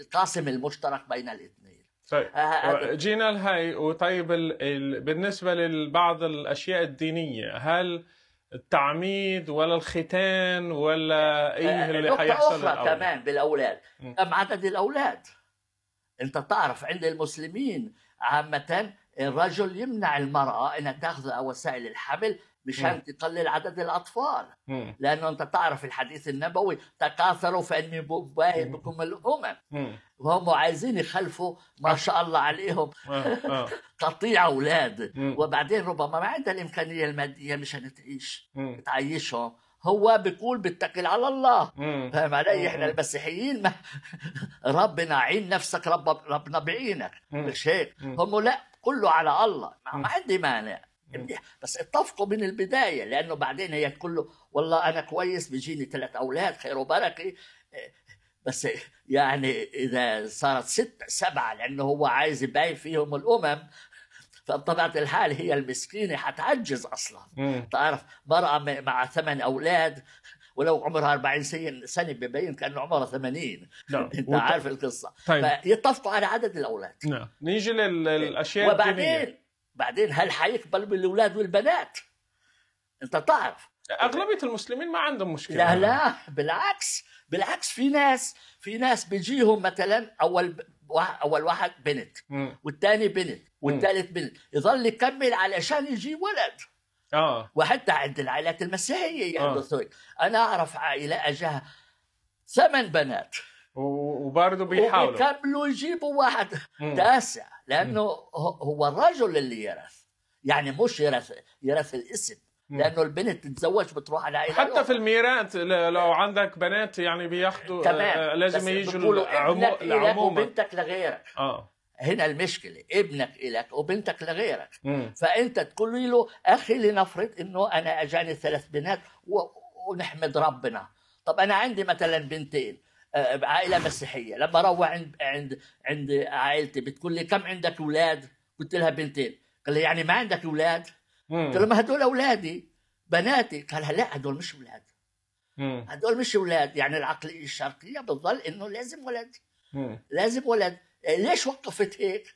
[SPEAKER 2] القاسم آه، آه، المشترك بين الاثنين
[SPEAKER 1] طيب آه، آه، جينا لهي وطيب ال... ال... بالنسبه لبعض الاشياء الدينيه هل التعميد ولا الختان ولا آه، ايه اللي حيحصل للاولاد كمان
[SPEAKER 2] بالاولاد كم عدد الاولاد انت تعرف عند المسلمين عامه الرجل يمنع المراه انها تاخذ وسائل الحمل مشان تقلل عدد الأطفال لأنه أنت تعرف الحديث النبوي تكاثروا فإني باهي بكم الأمم وهم عايزين يخلفوا ما آه. شاء الله عليهم آه، آه. قطيع أولاد وبعدين ربما ما عندها الإمكانية المادية مشان تعيش تعيشهم هو بيقول بتكل على الله فاهم علي احنا المسيحيين ما ربنا عين نفسك رب ربنا بعينك مش هيك هم لا كله على الله ما عندي مانع بس اتفقوا من البدايه لانه بعدين هي كله والله انا كويس بيجيني ثلاث اولاد خير وبركه بس يعني اذا صارت ست سبعة لانه هو عايز يبين فيهم الامم فبطبيعة الحال هي المسكينة حتعجز اصلا تعرف مرأة مع ثمان اولاد ولو عمرها 40 سنة سنة ببين كأنه عمرها 80 نعم. أنت عارف القصة طيب. فيتفقوا على عدد الأولاد نعم نيجي
[SPEAKER 1] للأشياء وبعدين
[SPEAKER 2] بعدين هل حيقبل بالاولاد والبنات انت تعرف اغلبيه المسلمين ما عندهم مشكله لا لا بالعكس بالعكس في ناس في ناس بيجيهم مثلا اول اول واحد بنت والثاني بنت والثالث بنت يظل يكمل علشان يجي ولد اه وحتى عند العائلات المسيحيه يعني آه. انا اعرف عائله اجاها ثمان بنات
[SPEAKER 1] وبرضه بيحاولوا
[SPEAKER 2] وبيكملوا يجيبوا واحد تاسع لانه هو الرجل اللي يرث يعني مش يرث يرث الاسم لانه البنت تتزوج بتروح على عائله حتى
[SPEAKER 1] في الميراث لو عندك بنات يعني بياخدوا آه، لازم يجوا العموم بنتك لغيرك اه هنا
[SPEAKER 2] المشكله ابنك إلك وبنتك لغيرك مم. فانت تقول له اخي لنفرض انه انا اجاني ثلاث بنات ونحمد ربنا طب انا عندي مثلا بنتين بعائله مسيحيه لما اروح عند عند عند عائلتي بتقول لي كم عندك اولاد؟ قلت لها بنتين قال لي يعني ما عندك اولاد؟ قلت له ما هدول اولادي بناتي قال لا هدول مش اولاد هدول مش اولاد يعني العقليه الشرقيه بتظل انه لازم ولد لازم ولد ليش وقفت هيك؟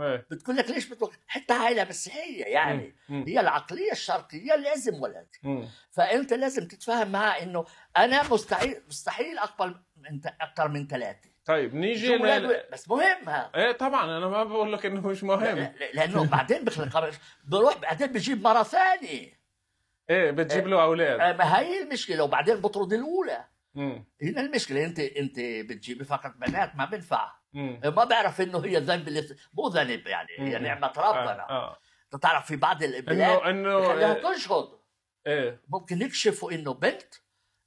[SPEAKER 2] إيه. بتقول لك ليش بتوقف حتى عائله مسيحيه يعني مم. هي العقليه الشرقيه لازم ولد مم. فانت لازم تتفاهم معها انه انا مستحيل مستحيل اقبل انت اكثر من ثلاثه
[SPEAKER 1] طيب نيجي ل...
[SPEAKER 2] بس مهم ها.
[SPEAKER 1] ايه طبعا انا ما بقول لك انه مش مهم لا لا لانه بعدين بخلق بروح بعدين بجيب مره ثانيه ايه بتجيب له اولاد آه
[SPEAKER 2] ما هي المشكله وبعدين بطرد الاولى مم. هنا المشكله انت انت بتجيبي فقط بنات ما بينفع آه، ما بعرف انه هي ذنب اللي مو ذنب يعني مم. هي نعمه ربنا آه. آه. تعرف في بعض البلاد انه انه إيه. تجهض ايه ممكن يكشفوا انه بنت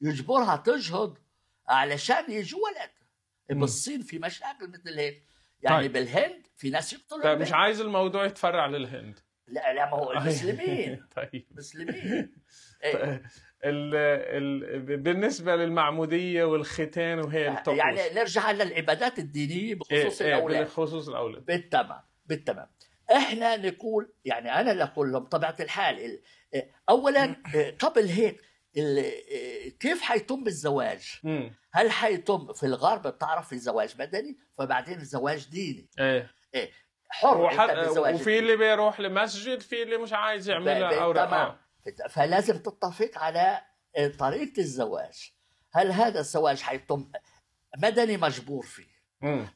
[SPEAKER 2] يجبرها تجهض علشان يجوا ولد بالصين في مشاكل مثل هيك
[SPEAKER 1] يعني طيب. بالهند في ناس يقتلوا طيب مش عايز الموضوع يتفرع للهند
[SPEAKER 2] لا لا ما هو طيب. المسلمين
[SPEAKER 1] طيب مسلمين
[SPEAKER 2] طيب.
[SPEAKER 1] ال ال بالنسبه للمعموديه والختان وهي يعني الطقوس يعني
[SPEAKER 2] نرجع للعبادات الدينيه إيه،
[SPEAKER 1] بخصوص إيه الاولاد بخصوص الاولاد بالتمام
[SPEAKER 2] بالتمام احنا نقول يعني انا اقول لهم طبيعه الحال إيه، اولا إيه، قبل هيك آه، كيف هيتم الزواج؟ مم. هل هيتم في الغرب بتعرف في زواج مدني فبعدين الزواج ديني ايه ايه حر وحد... وفي اللي
[SPEAKER 1] بيروح لمسجد في اللي مش عايز يعمل اوراق آه.
[SPEAKER 2] فلازم تتفق على آه، طريقه الزواج هل هذا الزواج حيتم مدني مجبور فيه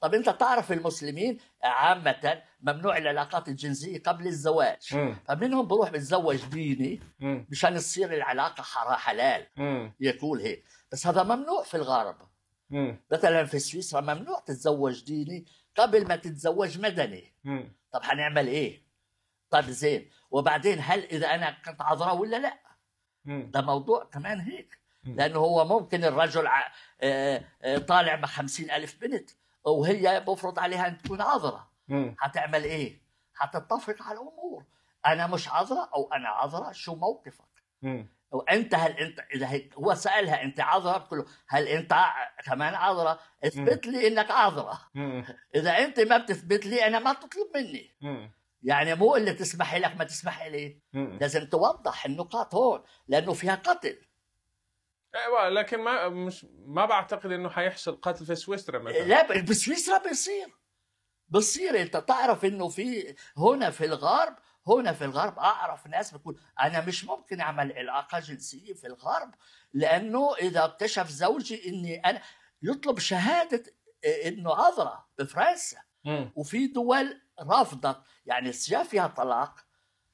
[SPEAKER 2] طب انت تعرف المسلمين عامه ممنوع العلاقات الجنسيه قبل الزواج مم. فمنهم بروح بتزوج ديني مشان تصير العلاقه حلال مم. يقول هيك بس هذا ممنوع في الغرب مثلا في سويسرا ممنوع تتزوج ديني قبل ما تتزوج مدني مم. طب حنعمل ايه طب زين وبعدين هل اذا انا كنت عذراء ولا لا ده موضوع كمان هيك لانه هو ممكن الرجل آه، آه، طالع مع 50000 الف بنت وهي بفرض عليها ان تكون عذره هتعمل ايه؟ هتتفق على الامور انا مش عذره او انا عذره شو موقفك؟ وانت هل انت اذا هو سالها انت عذره بتقول هل انت كمان عذره؟ اثبت لي انك عذره اذا انت ما بتثبت لي انا ما تطلب مني يعني مو اللي تسمح لك ما تسمح لي لازم توضح النقاط هون لانه فيها قتل
[SPEAKER 1] ايوه لكن ما مش ما بعتقد انه حيحصل قتل في سويسرا مثلا لا
[SPEAKER 2] بسويسرا بيصير بصير انت تعرف انه في هنا في الغرب هنا في الغرب اعرف ناس بتقول انا مش ممكن اعمل علاقه جنسيه في الغرب لانه اذا اكتشف زوجي اني انا يطلب شهاده آه، انه عذراء بفرنسا وفي دول رافضت يعني جاء فيها طلاق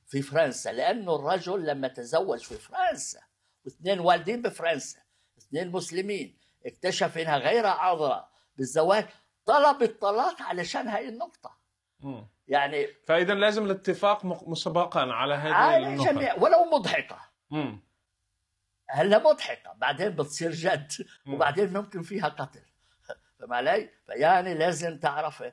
[SPEAKER 2] في فرنسا لانه الرجل لما تزوج في فرنسا واثنين والدين بفرنسا اثنين مسلمين اكتشف انها غير عذره بالزواج طلب الطلاق علشان هاي النقطه م. يعني
[SPEAKER 1] فاذا لازم الاتفاق مسبقا على هذه على النقطه جميع
[SPEAKER 2] ولو مضحكه م. هلا مضحكه بعدين بتصير جد مم. وبعدين ممكن فيها قتل فما علي؟ فيعني لازم تعرف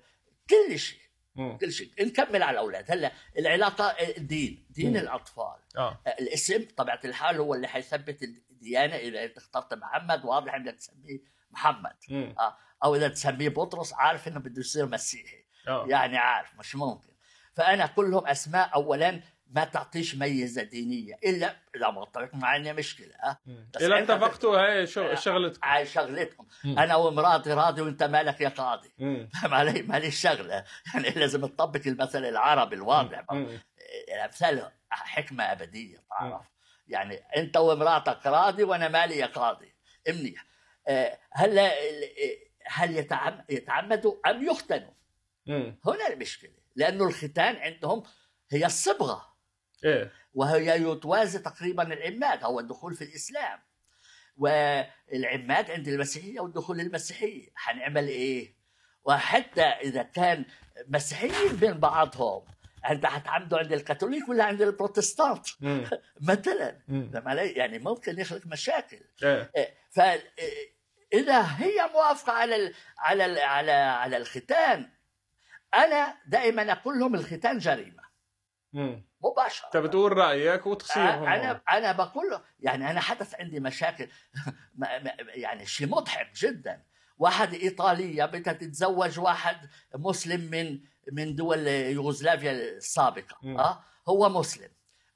[SPEAKER 2] كل شيء كل شيء نكمل على الاولاد هلا العلاقه الدين دين مم. الاطفال آه. الاسم طبيعه الحال هو اللي حيثبت الديانه اذا انت اخترت محمد واضح انك تسميه محمد آه. او اذا تسميه بطرس عارف انه بده يصير مسيحي آه. يعني عارف مش ممكن فانا كلهم اسماء اولا ما تعطيش ميزه دينيه الا اذا منطلق ما عندنا مشكله ها الا اتفقتوا هاي آه، شغلتكم هاي شغلتكم انا ومراتي راضي وانت مالك يا قاضي فاهم علي مالي شغله يعني لازم تطبق المثل العربي الواضح الامثال حكمه ابديه تعرف يعني انت ومراتك راضي وانا مالي يا قاضي امنيه إيه آه، هلا هل يتعم يتعمدوا ام يختنوا؟ هنا المشكله لانه الختان عندهم هي الصبغه إيه؟ وهي يتوازي تقريبا العماد هو الدخول في الإسلام والعماد عند المسيحية والدخول للمسيحية حنعمل إيه؟ وحتى إذا كان مسيحيين بين بعضهم انت حتعمدوا عند الكاثوليك ولا عند البروتستانت مثلا يعني ممكن يخلق مشاكل إيه. إيه. ف اذا هي موافقه على ال على ال على على الختان انا دائما اقول لهم الختان جريمه مباشره
[SPEAKER 1] انت بتقول رايك وتخسيرهم انا
[SPEAKER 2] انا بقول له يعني انا حدث عندي مشاكل يعني شيء مضحك جدا واحد ايطاليه بدها تتزوج واحد مسلم من من دول يوغوسلافيا السابقه م. اه هو مسلم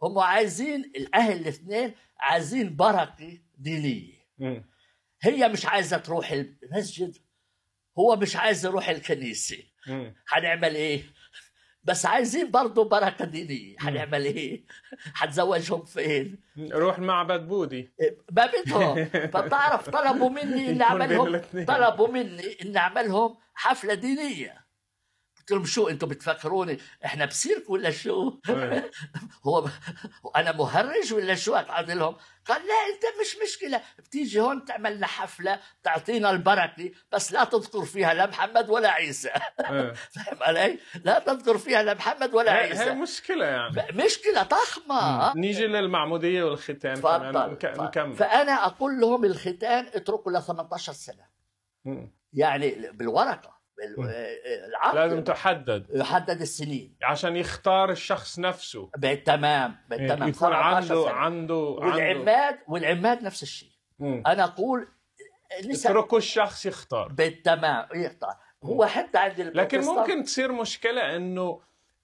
[SPEAKER 2] هم عايزين الاهل الاثنين عايزين بركه دينيه م. هي مش عايزه تروح المسجد هو مش عايز يروح الكنيسه هنعمل ايه؟ بس عايزين برضه بركه دينيه هنعمل ايه؟ هنزوجهم فين؟ روح معبد بودي ما بدهم فبتعرف طلبوا مني اني اعملهم طلبوا مني اني اعملهم حفله دينيه قلت لهم شو انتم بتفكروني احنا بسيرك ولا شو؟ إيه. هو انا مهرج ولا شو؟ قاعد لهم قال لا انت مش مشكله بتيجي هون تعمل لنا حفله تعطينا البركه بس لا تذكر فيها لا محمد ولا عيسى إيه. فاهم علي؟ لا تذكر فيها لا محمد ولا عيسى هي
[SPEAKER 1] مشكله يعني
[SPEAKER 2] مشكله ضخمه
[SPEAKER 1] نيجي للمعموديه والختان تفضل
[SPEAKER 2] نكمل فانا اقول لهم الختان اتركوا ل 18 سنه
[SPEAKER 1] يعني بالورقه آه، العقد لازم تحدد يحدد السنين عشان يختار الشخص نفسه بالتمام بالتمام إيه، يكون عنده عنده
[SPEAKER 2] والعماد والعماد نفس الشيء مم. انا اقول اتركوا الشخص يختار بالتمام يختار هو حتى عند لكن ممكن
[SPEAKER 1] تصير مشكله انه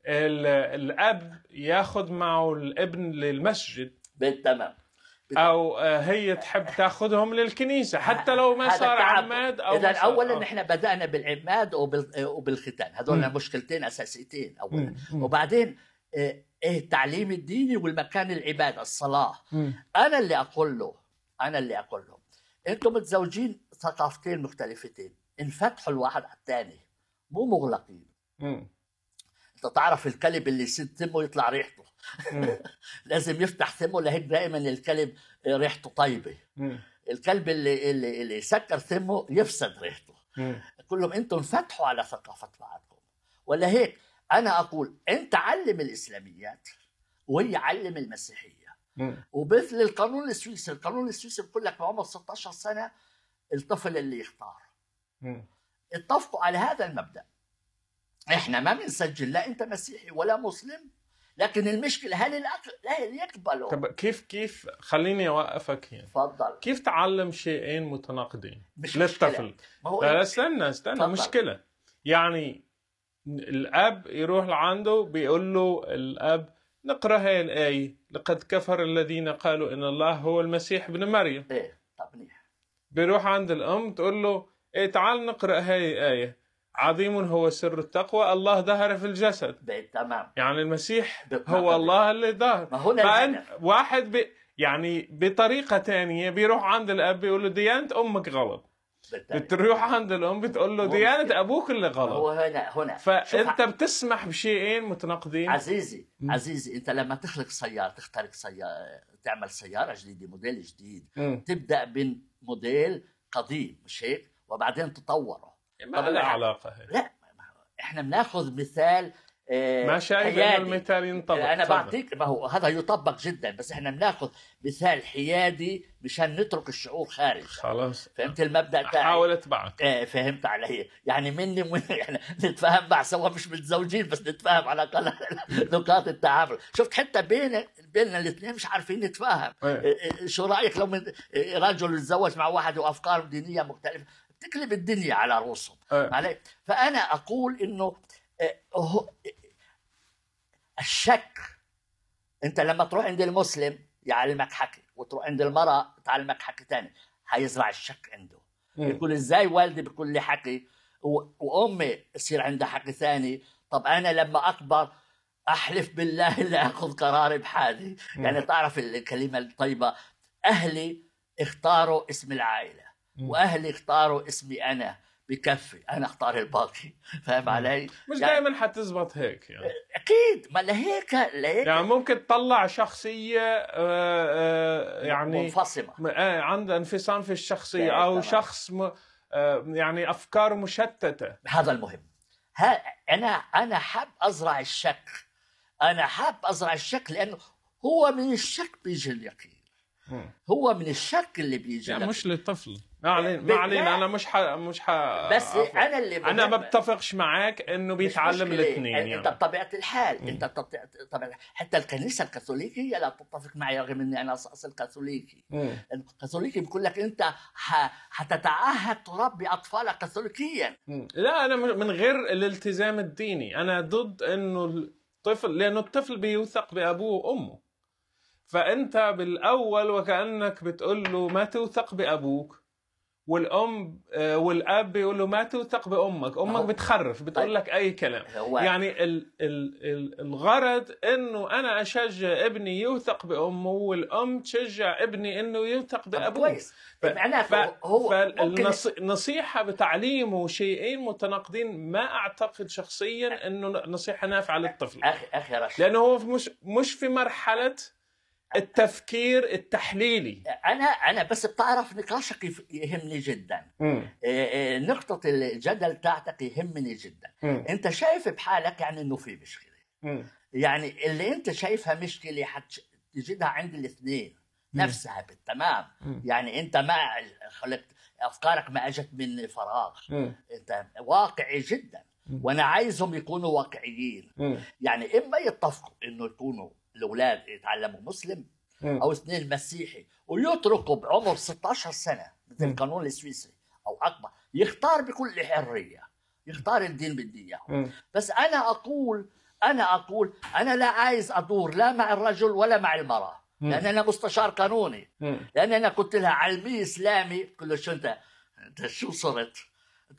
[SPEAKER 1] الاب ياخذ معه الابن للمسجد بالتمام او آه، هي تحب تاخذهم للكنيسه حتى لو ما صار عماد او اذا اولا آه.
[SPEAKER 2] نحن بدانا بالعماد وبالختان هذول مشكلتين اساسيتين اولا وبعدين آه، ايه التعليم الديني والمكان العباده الصلاه انا اللي اقول له انا اللي اقول له انتم متزوجين ثقافتين مختلفتين انفتحوا الواحد على الثاني مو مغلقين
[SPEAKER 3] انت
[SPEAKER 2] تعرف الكلب اللي يسد تمه يطلع ريحته لازم يفتح ثمه لهيك دائما الكلب ريحته طيبه الكلب اللي اللي, اللي سكر ثمه يفسد ريحته كلهم انتم انفتحوا على ثقافه بعضكم ولا هيك انا اقول انت علم الاسلاميات وهي علم المسيحيه ومثل القانون السويسري القانون السويسري بقول لك بعمر 16 سنه الطفل اللي يختار اتفقوا على هذا المبدا احنا ما بنسجل لا انت مسيحي ولا مسلم لكن المشكله هل الاكل لا يقبلوا طب
[SPEAKER 1] كيف كيف خليني اوقفك هنا تفضل كيف تعلم شيئين متناقضين مش للطفل
[SPEAKER 3] لا استنى
[SPEAKER 1] استنى فضل. مشكله يعني الاب يروح لعنده بيقول له الاب نقرا هاي الايه لقد كفر الذين قالوا ان الله هو المسيح ابن مريم ايه طب منيح بيروح عند الام تقول له ايه تعال نقرا هاي الايه عظيم هو سر التقوى الله ظهر في الجسد تمام يعني المسيح هو الله اللي ظهر فأنت يعني. واحد ب... يعني بطريقة ثانية بيروح عند الأب بيقول له ديانة أمك غلط بتروح عند الام بتقول له ديانه ابوك اللي غلط هو هنا هنا فانت بتسمح بشيئين متناقضين عزيزي عزيزي انت لما تخلق سياره تخترق سياره تعمل
[SPEAKER 2] سياره جديده موديل جديد م. تبدا من موديل قديم مش هيك وبعدين تطوره يعني ما لها علاقه هي. لا احنا بناخذ مثال آه، ما شايف انه المثال ينطبق انا بعطيك ما هو هذا يطبق جدا بس احنا بناخذ مثال حيادي مشان نترك الشعور خارج خلاص فهمت المبدا تاعي احاول اتبعك ايه فهمت علي يعني مني من يعني نتفاهم مع سوا مش متزوجين بس نتفاهم على الاقل نقاط التعامل شفت حتى بين بيننا الاثنين مش عارفين نتفاهم إيه. إيه، إيه، شو رايك لو من رجل يتزوج مع واحد وافكار دينيه مختلفه تقلب الدنيا على رؤوسهم أه. فانا اقول انه آه، الشك انت لما تروح عند المسلم يعلمك حكي وتروح عند المراه تعلمك حكي ثاني حيزرع الشك عنده
[SPEAKER 3] يقول ازاي
[SPEAKER 2] والدي بيقول لي حكي وامي يصير عندها حكي ثاني طب انا لما اكبر احلف بالله لا اخذ قراري بحالي يعني تعرف الكلمه الطيبه اهلي اختاروا اسم العائله واهلي اختاروا اسمي انا بكفي انا اختار الباقي فاهم علي؟ مش يعني دائما حتزبط هيك يعني اكيد ما لهيك لهيك
[SPEAKER 1] يعني ممكن تطلع شخصيه آه، آه، يعني منفصمه آه، عندها انفصام في الشخصيه إيه، او طبعا. شخص م... يعني افكار مشتته هذا المهم
[SPEAKER 2] ها انا انا حاب ازرع الشك انا حاب ازرع الشك لانه هو من الشك بيجي اليقين هو من الشك اللي بيجي يعني مش للطفل
[SPEAKER 1] ما علينا ما علينا انا مش ح... مش ح... بس عفو. انا اللي انا ما بتفقش معك انه بيتعلم الاثنين يعني. انت
[SPEAKER 2] بطبيعه الحال م. انت طبعا حتى الكنيسه الكاثوليكيه لا تتفق معي رغم اني انا اصل كاثوليكي الكاثوليكي بيقول لك انت ح... حتتعهد تربي اطفالك كاثوليكيا
[SPEAKER 1] لا انا من غير الالتزام الديني انا ضد انه الطفل لانه الطفل بيوثق بابوه وامه فانت بالاول وكانك بتقول له ما توثق بابوك والام آه، والاب بيقول له ما توثق بامك امك بتخرف بتقول طيب. لك اي كلام يعني ال ال الغرض انه انا اشجع ابني يوثق بامه والام تشجع ابني انه يوثق بابوه كويس ف... طيب، هو فالنصيحه بتعليمه شيئين متناقضين ما اعتقد شخصيا انه نصيحه نافعه للطفل اخي اخي رشيد لانه هو مش مش في مرحله التفكير التحليلي انا انا بس بتعرف نقاشك يهمني جدا آه،
[SPEAKER 2] آه، نقطه الجدل تاعتك يهمني جدا مم. انت شايف بحالك يعني انه في مشكله مم. يعني اللي انت شايفها مشكله حتجدها عند الاثنين نفسها بالتمام يعني انت ما خلقت افكارك ما اجت من فراغ انت واقعي جدا وانا عايزهم يكونوا واقعيين يعني اما يتفقوا انه يكونوا الاولاد يتعلموا مسلم او اثنين مسيحي ويتركوا بعمر 16 سنه مثل القانون السويسري او اكبر يختار بكل حريه يختار الدين بدي اياه بس انا اقول انا اقول انا لا عايز ادور لا مع الرجل ولا مع المراه لان انا مستشار قانوني لان انا قلت لها علمي اسلامي تقول له شو انت انت شو صرت؟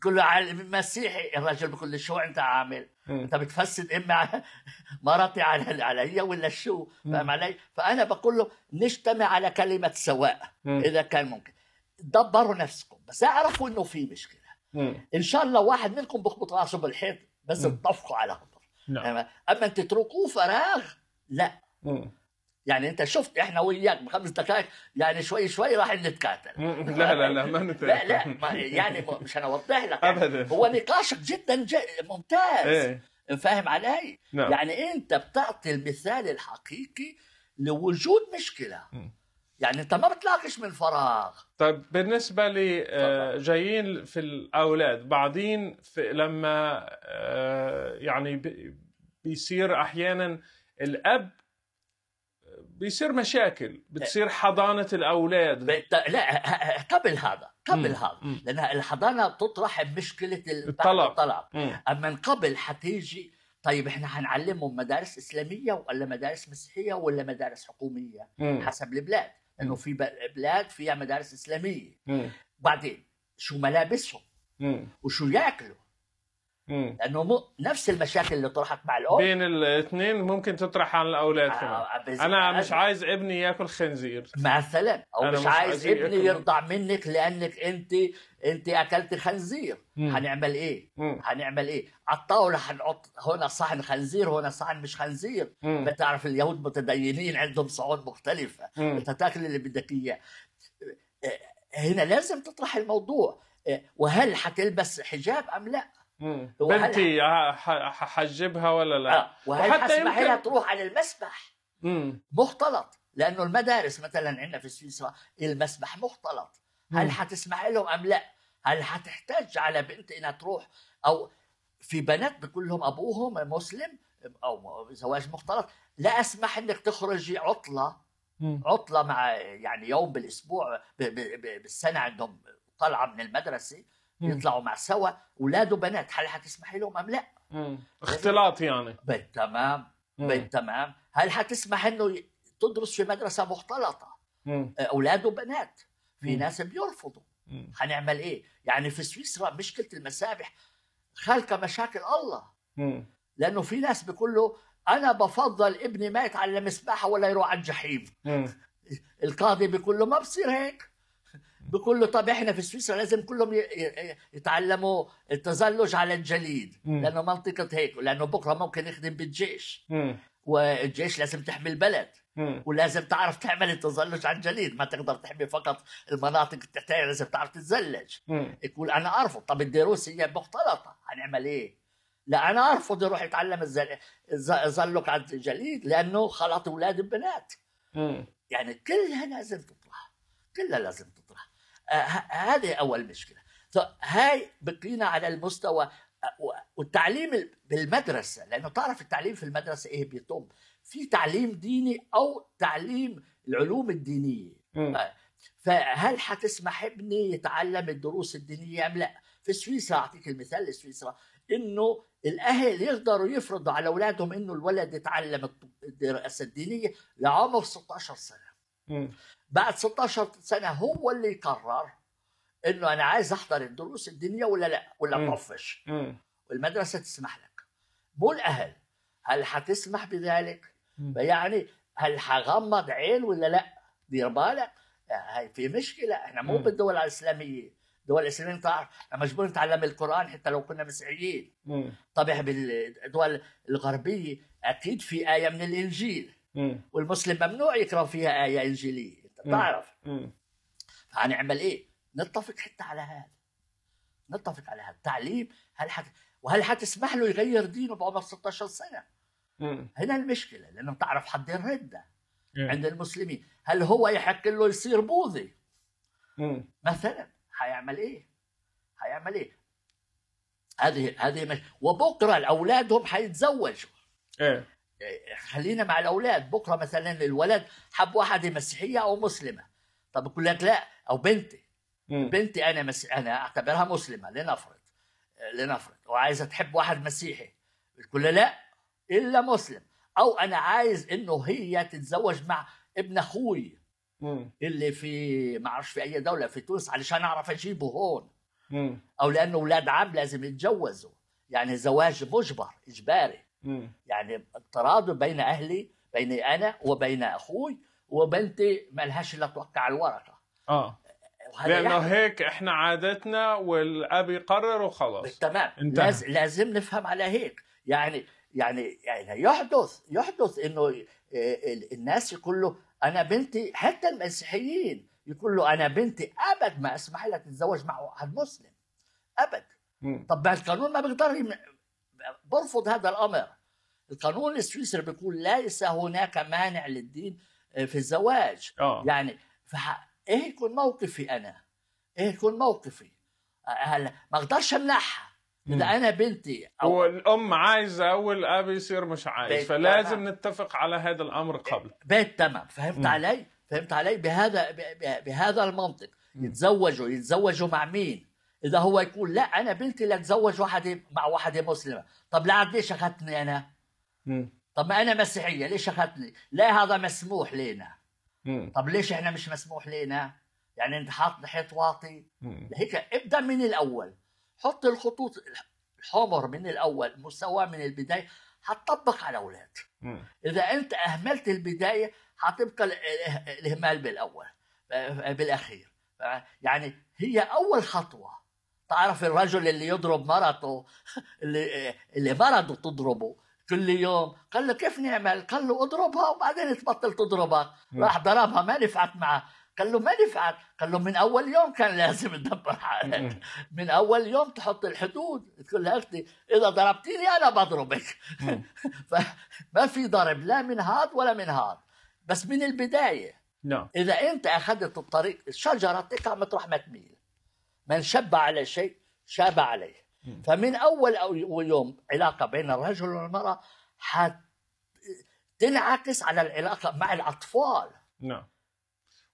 [SPEAKER 2] تقول له علمي مسيحي الرجل بيقول لي شو انت عامل؟ انت بتفسد اما مرتي على عليا ولا شو فاهم علي فانا بقول له نجتمع على كلمه سواء اذا كان ممكن دبروا نفسكم بس اعرفوا انه في مشكله ان شاء الله واحد منكم بخبط راسه بالحيط بس تطفقوا على نعم. اما ان تتركوه فراغ لا يعني انت شفت احنا وياك بخمس دقائق يعني شوي شوي راح نتكاتل
[SPEAKER 3] لا لا لا ما نتكاتل لا لا ما يعني مش انا اوضح لك ابدا هو
[SPEAKER 2] نقاشك جدا ممتاز ايه. فاهم علي؟ نعم. يعني انت بتعطي المثال الحقيقي لوجود مشكله يعني انت ما بتلاقش من فراغ
[SPEAKER 1] طيب بالنسبه لي آه، جايين في الاولاد بعدين في لما آه، يعني بيصير احيانا الاب بيصير مشاكل بتصير حضانه الاولاد بت... لا قبل هذا قبل مم. هذا لان الحضانه
[SPEAKER 2] بتطرح بمشكله الطلب الطلب اما من قبل حتيجي طيب احنا حنعلمهم مدارس اسلاميه ولا مدارس مسيحيه ولا مدارس حكوميه مم. حسب البلاد انه في بلاد فيها مدارس اسلاميه مم. بعدين شو ملابسهم مم. وشو ياكلوا لانه م... نفس المشاكل اللي طرحت مع الام
[SPEAKER 1] بين الاثنين ممكن تطرح على الاولاد آه، كمان آه، بز... انا مش عايز ابني ياكل خنزير مثلا او مش, مش عايز ابني يرضع
[SPEAKER 2] منك لانك انت انت اكلت خنزير مم. هنعمل ايه مم. هنعمل ايه على الطاوله هنحط هنا صحن خنزير هنا صحن مش خنزير مم. بتعرف اليهود متدينين عندهم صعود مختلفه انت تاكل اللي بدك اياه آه، هنا لازم تطرح الموضوع وهل حتلبس حجاب ام لا بنتي
[SPEAKER 1] حجبها ولا لا؟ آه. وهل حتى
[SPEAKER 2] يمكن... تروح على المسبح؟ مم. مختلط لانه المدارس مثلا عندنا في سويسرا المسبح مختلط مم. هل حتسمح لهم ام لا؟ هل حتحتاج على بنت انها تروح او في بنات لهم ابوهم مسلم او زواج مختلط لا اسمح انك تخرجي عطله مم. عطله مع يعني يوم بالاسبوع بالسنه عندهم طلعه من المدرسه يطلعوا مع سوا اولاد وبنات هل حتسمحي لهم ام لا؟
[SPEAKER 1] اختلاط يعني
[SPEAKER 2] بالتمام تمام تمام هل حتسمح انه تدرس في مدرسه مختلطه آه، اولاد وبنات في مم. ناس بيرفضوا حنعمل ايه؟ يعني في سويسرا مشكله المسابح خالقه مشاكل الله مم. لانه في ناس بيقول له انا بفضل ابني ما يتعلم سباحه ولا يروح على الجحيم القاضي بيقول له ما بصير هيك له طب احنا في سويسرا لازم كلهم يتعلموا التزلج على الجليد م. لانه منطقه هيك لانه بكره ممكن يخدم بالجيش م. والجيش لازم تحمي البلد م. ولازم تعرف تعمل التزلج على الجليد ما تقدر تحمي فقط المناطق التحتيه لازم تعرف تتزلج يقول انا ارفض طب الدروس هي مختلطه هنعمل ايه لا انا ارفض يروح يتعلم الزلق على الجليد لانه خلط اولاد ببنات يعني كلها لازم تطلع كلها لازم تطلع آه، هذه اول مشكله هاي بقينا على المستوى آه، والتعليم بالمدرسه لانه تعرف التعليم في المدرسه ايه بيطب في تعليم ديني او تعليم العلوم الدينيه م. آه، فهل حتسمح ابني يتعلم الدروس الدينيه ام لا؟ في سويسرا اعطيك المثال سويسرا انه الاهل يقدروا يفرضوا على اولادهم انه الولد يتعلم الدراسه الدينيه لعمر 16 سنه. م. بعد 16 سنه هو اللي يقرر انه انا عايز احضر الدروس الدينيه ولا لا ولا طفش والمدرسه تسمح لك مو الاهل هل حتسمح بذلك يعني هل حغمض عين ولا لا دير بالك في مشكله احنا مو بالدول الاسلاميه الدول الاسلاميه تعرف مجبور نتعلم القران حتى لو كنا مسيحيين طبعا بالدول الغربيه اكيد في ايه من الانجيل والمسلم ممنوع يقرا فيها ايه انجيليه بعرف فهنعمل ايه؟ نتفق حتى على هذا نتفق على هذا التعليم هل حت... وهل هتسمح له يغير دينه بعمر 16 سنه؟ مم. هنا المشكله لانه تعرف حد الرده مم. عند المسلمين هل هو يحق له يصير بوذي؟ مم. مثلا هيعمل ايه؟ هيعمل ايه؟ هذه هذه مش... وبكره الاولادهم حيتزوجوا ايه خلينا مع الاولاد بكره مثلا الولد حب واحده مسيحيه او مسلمه طب بقول لك لا او بنتي مم. بنتي انا مس... انا اعتبرها مسلمه لنفرض لنفرض وعايزه تحب واحد مسيحي الكل لا الا مسلم او انا عايز انه هي تتزوج مع ابن اخوي اللي في ما اعرفش في اي دوله في تونس علشان اعرف اجيبه هون مم. او لانه اولاد عم لازم يتجوزوا يعني زواج مجبر اجباري يعني التراضي بين اهلي بيني انا وبين اخوي وبنتي ما لهاش الا توقع الورقه
[SPEAKER 1] اه لانه يعني... هيك احنا عادتنا والاب
[SPEAKER 2] يقرر وخلاص تمام لازم, لازم نفهم على هيك يعني يعني يعني يحدث يحدث انه آه، الناس يقول له انا بنتي حتى المسيحيين يقول له انا بنتي ابد ما اسمح لها تتزوج مع واحد مسلم ابد طب القانون ما بيقدر برفض هذا الامر القانون السويسري بيقول ليس هناك مانع للدين آه، في الزواج أوه. يعني فح... ايه يكون موقفي انا ايه يكون موقفي آه، هلا ما اقدرش امنعها اذا انا بنتي
[SPEAKER 1] أو... والام عايزه والاب يصير مش عايز فلازم تمام. نتفق على هذا الامر قبل بيت تمام فهمت مم. علي فهمت علي
[SPEAKER 2] بهذا بهذا المنطق يتزوجوا يتزوجوا مع مين اذا هو يقول لا انا بنتي لتزوج واحده مع واحده مسلمه طب لا ليش اخذتني انا طب ما انا مسيحيه ليش اخذتني لا هذا مسموح لنا طب ليش احنا مش مسموح لنا يعني انت حاط حيط واطي هيك ابدا من الاول حط الخطوط الحمر من الاول مستوى من البدايه حتطبق على اولاد اذا انت اهملت البدايه حتبقى الاهمال بالاول آه، بالاخير آه، يعني هي اول خطوه تعرف الرجل اللي يضرب مرته اللي اللي مرته تضربه كل يوم قال له كيف نعمل؟ قال له اضربها وبعدين تبطل تضربك راح ضربها ما نفعت معه قال له ما نفعت قال له من اول يوم كان لازم تدبر حالك من اول يوم تحط الحدود تقول لي اذا ضربتيني انا بضربك فما في ضرب لا من هذا ولا من هذا بس من البدايه نعم اذا انت اخذت الطريق الشجره تقع مطرح ما تميل من شب على شيء شاب عليه فمن أول يوم علاقة بين الرجل والمرأة حتنعكس على العلاقة مع الأطفال
[SPEAKER 1] نعم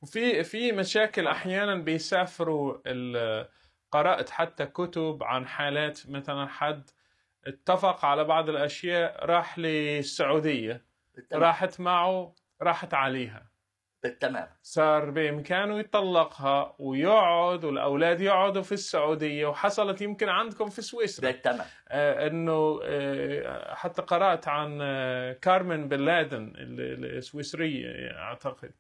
[SPEAKER 1] وفي في مشاكل أحيانا بيسافروا قرأت حتى كتب عن حالات مثلا حد اتفق على بعض الأشياء راح للسعودية راحت معه راحت عليها بالتمام صار بامكانه يطلقها ويقعد والاولاد يقعدوا في السعوديه وحصلت يمكن عندكم في سويسرا بالتمام آه انه آه حتى قرات عن آه كارمن بن لادن السويسريه اعتقد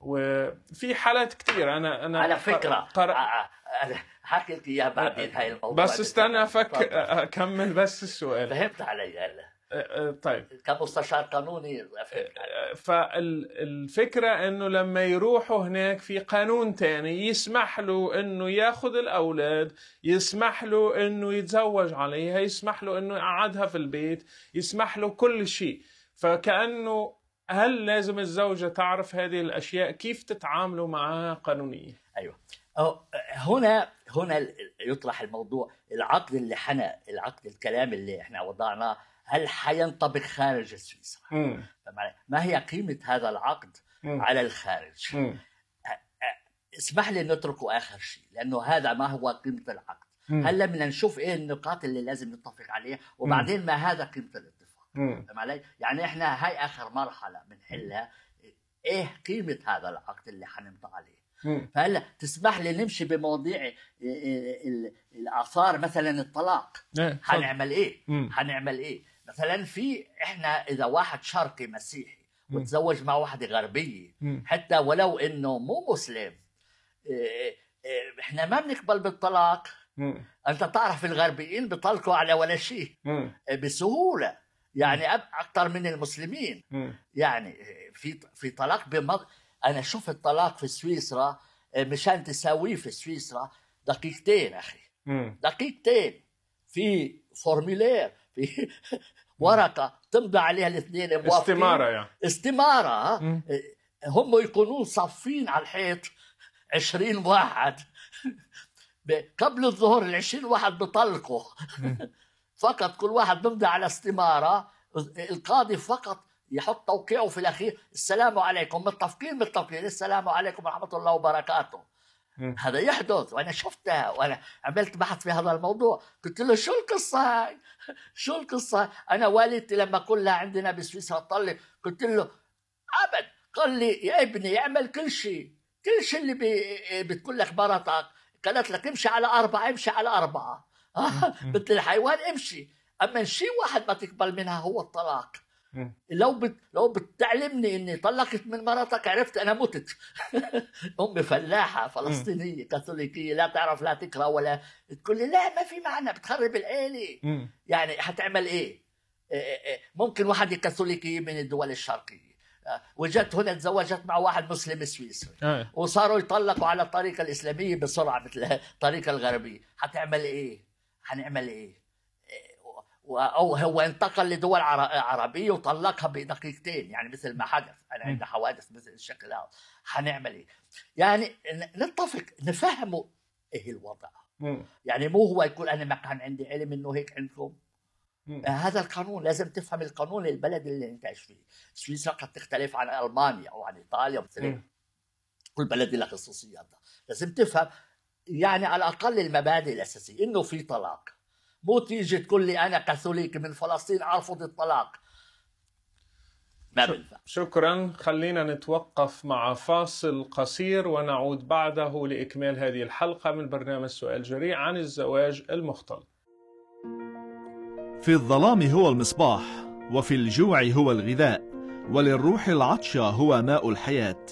[SPEAKER 1] وفي حالات كثير انا انا على فكره قر... حكيت
[SPEAKER 2] اياها بعدين هاي الموضوع بس
[SPEAKER 1] استنى افكر اكمل بس السؤال فهمت علي هلا آه، آه، طيب كمستشار قانوني آه، يعني. فالفكره انه لما يروحوا هناك في قانون تاني يسمح له انه ياخذ الاولاد يسمح له انه يتزوج عليها يسمح له انه يقعدها في البيت يسمح له كل شيء فكانه هل لازم الزوجه تعرف هذه الاشياء كيف تتعاملوا معها قانونيا ايوه هنا هنا يطرح الموضوع
[SPEAKER 2] العقد اللي حنى العقد الكلام اللي احنا وضعناه هل حينطبق خارج سويسرا ما هي قيمة هذا العقد مم. على الخارج مم. اسمح لي نتركه آخر شيء لأنه هذا ما هو قيمة العقد هلا بدنا نشوف ايه النقاط اللي لازم نتفق عليها وبعدين ما هذا قيمه الاتفاق فهم علي؟ يعني احنا هاي اخر مرحله بنحلها ايه قيمه هذا العقد اللي حنمضي عليه فهلا تسمح لي نمشي بمواضيع آه، آه، الاثار مثلا الطلاق
[SPEAKER 3] إيه، حنعمل
[SPEAKER 2] ايه؟ حنعمل ايه؟ مثلا في احنا اذا واحد شرقي مسيحي وتزوج مع واحده غربيه حتى ولو انه مو مسلم إيه، إيه، احنا ما بنقبل بالطلاق انت تعرف الغربيين بيطلقوا على ولا شيء إيه، بسهوله يعني اكثر من المسلمين يعني في في طلاق بمض... انا شفت طلاق في سويسرا مشان تساويه في سويسرا دقيقتين اخي دقيقتين في فورميلير في ورقه تمضي عليها الاثنين موافقين استماره يعني استماره هم يكونون صافين على الحيط 20 واحد قبل الظهر ال 20 واحد بطلقوا فقط كل واحد بمضى على استماره القاضي فقط يحط توقيعه في الاخير السلام عليكم متفقين متفقين السلام عليكم ورحمه الله وبركاته هذا يحدث وانا شفتها وانا عملت بحث في هذا الموضوع قلت له شو القصه هاي؟ شو القصه؟ انا والدتي لما لها عندنا بسويسرا طلي قلت له ابد قال لي يا ابني اعمل كل شيء كل شيء اللي بي... بتقول لك مرتك قالت لك امشي على اربعه امشي على اربعه مثل الحيوان امشي اما شيء واحد ما تقبل منها هو الطلاق لو بت... لو بتعلمني اني طلقت من مراتك عرفت انا متت امي فلاحه فلسطينيه كاثوليكيه لا تعرف لا تقرا ولا تقول لي لا ما في معنى بتخرب العيله يعني حتعمل إيه؟, إيه،, إيه،, إيه؟, ممكن واحد كاثوليكيه من الدول الشرقيه آه، وجدت هنا تزوجت مع واحد مسلم سويسري آه. وصاروا يطلقوا على الطريقه الاسلاميه بسرعه مثل الطريقه الغربيه حتعمل ايه؟ حنعمل ايه؟ او هو انتقل لدول عربيه وطلقها بدقيقتين يعني مثل ما حدث انا عندي حوادث مثل الشكل هذا حنعمل ايه؟ يعني نتفق نفهمه ايه الوضع يعني مو هو يقول انا ما كان عندي علم انه هيك عندكم آه، هذا القانون لازم تفهم القانون للبلد اللي انت عايش فيه سويسرا قد تختلف عن المانيا او عن ايطاليا مثل كل بلد لها خصوصياتها لازم تفهم يعني على الاقل المبادئ الاساسيه انه في طلاق مو تيجي تقول لي انا كاثوليك من فلسطين ارفض الطلاق
[SPEAKER 1] ما بنفع شكرا خلينا نتوقف مع فاصل قصير ونعود بعده لاكمال هذه الحلقه من برنامج سؤال جريء عن الزواج
[SPEAKER 4] المختلط في الظلام هو المصباح وفي الجوع هو الغذاء وللروح العطشه هو ماء الحياه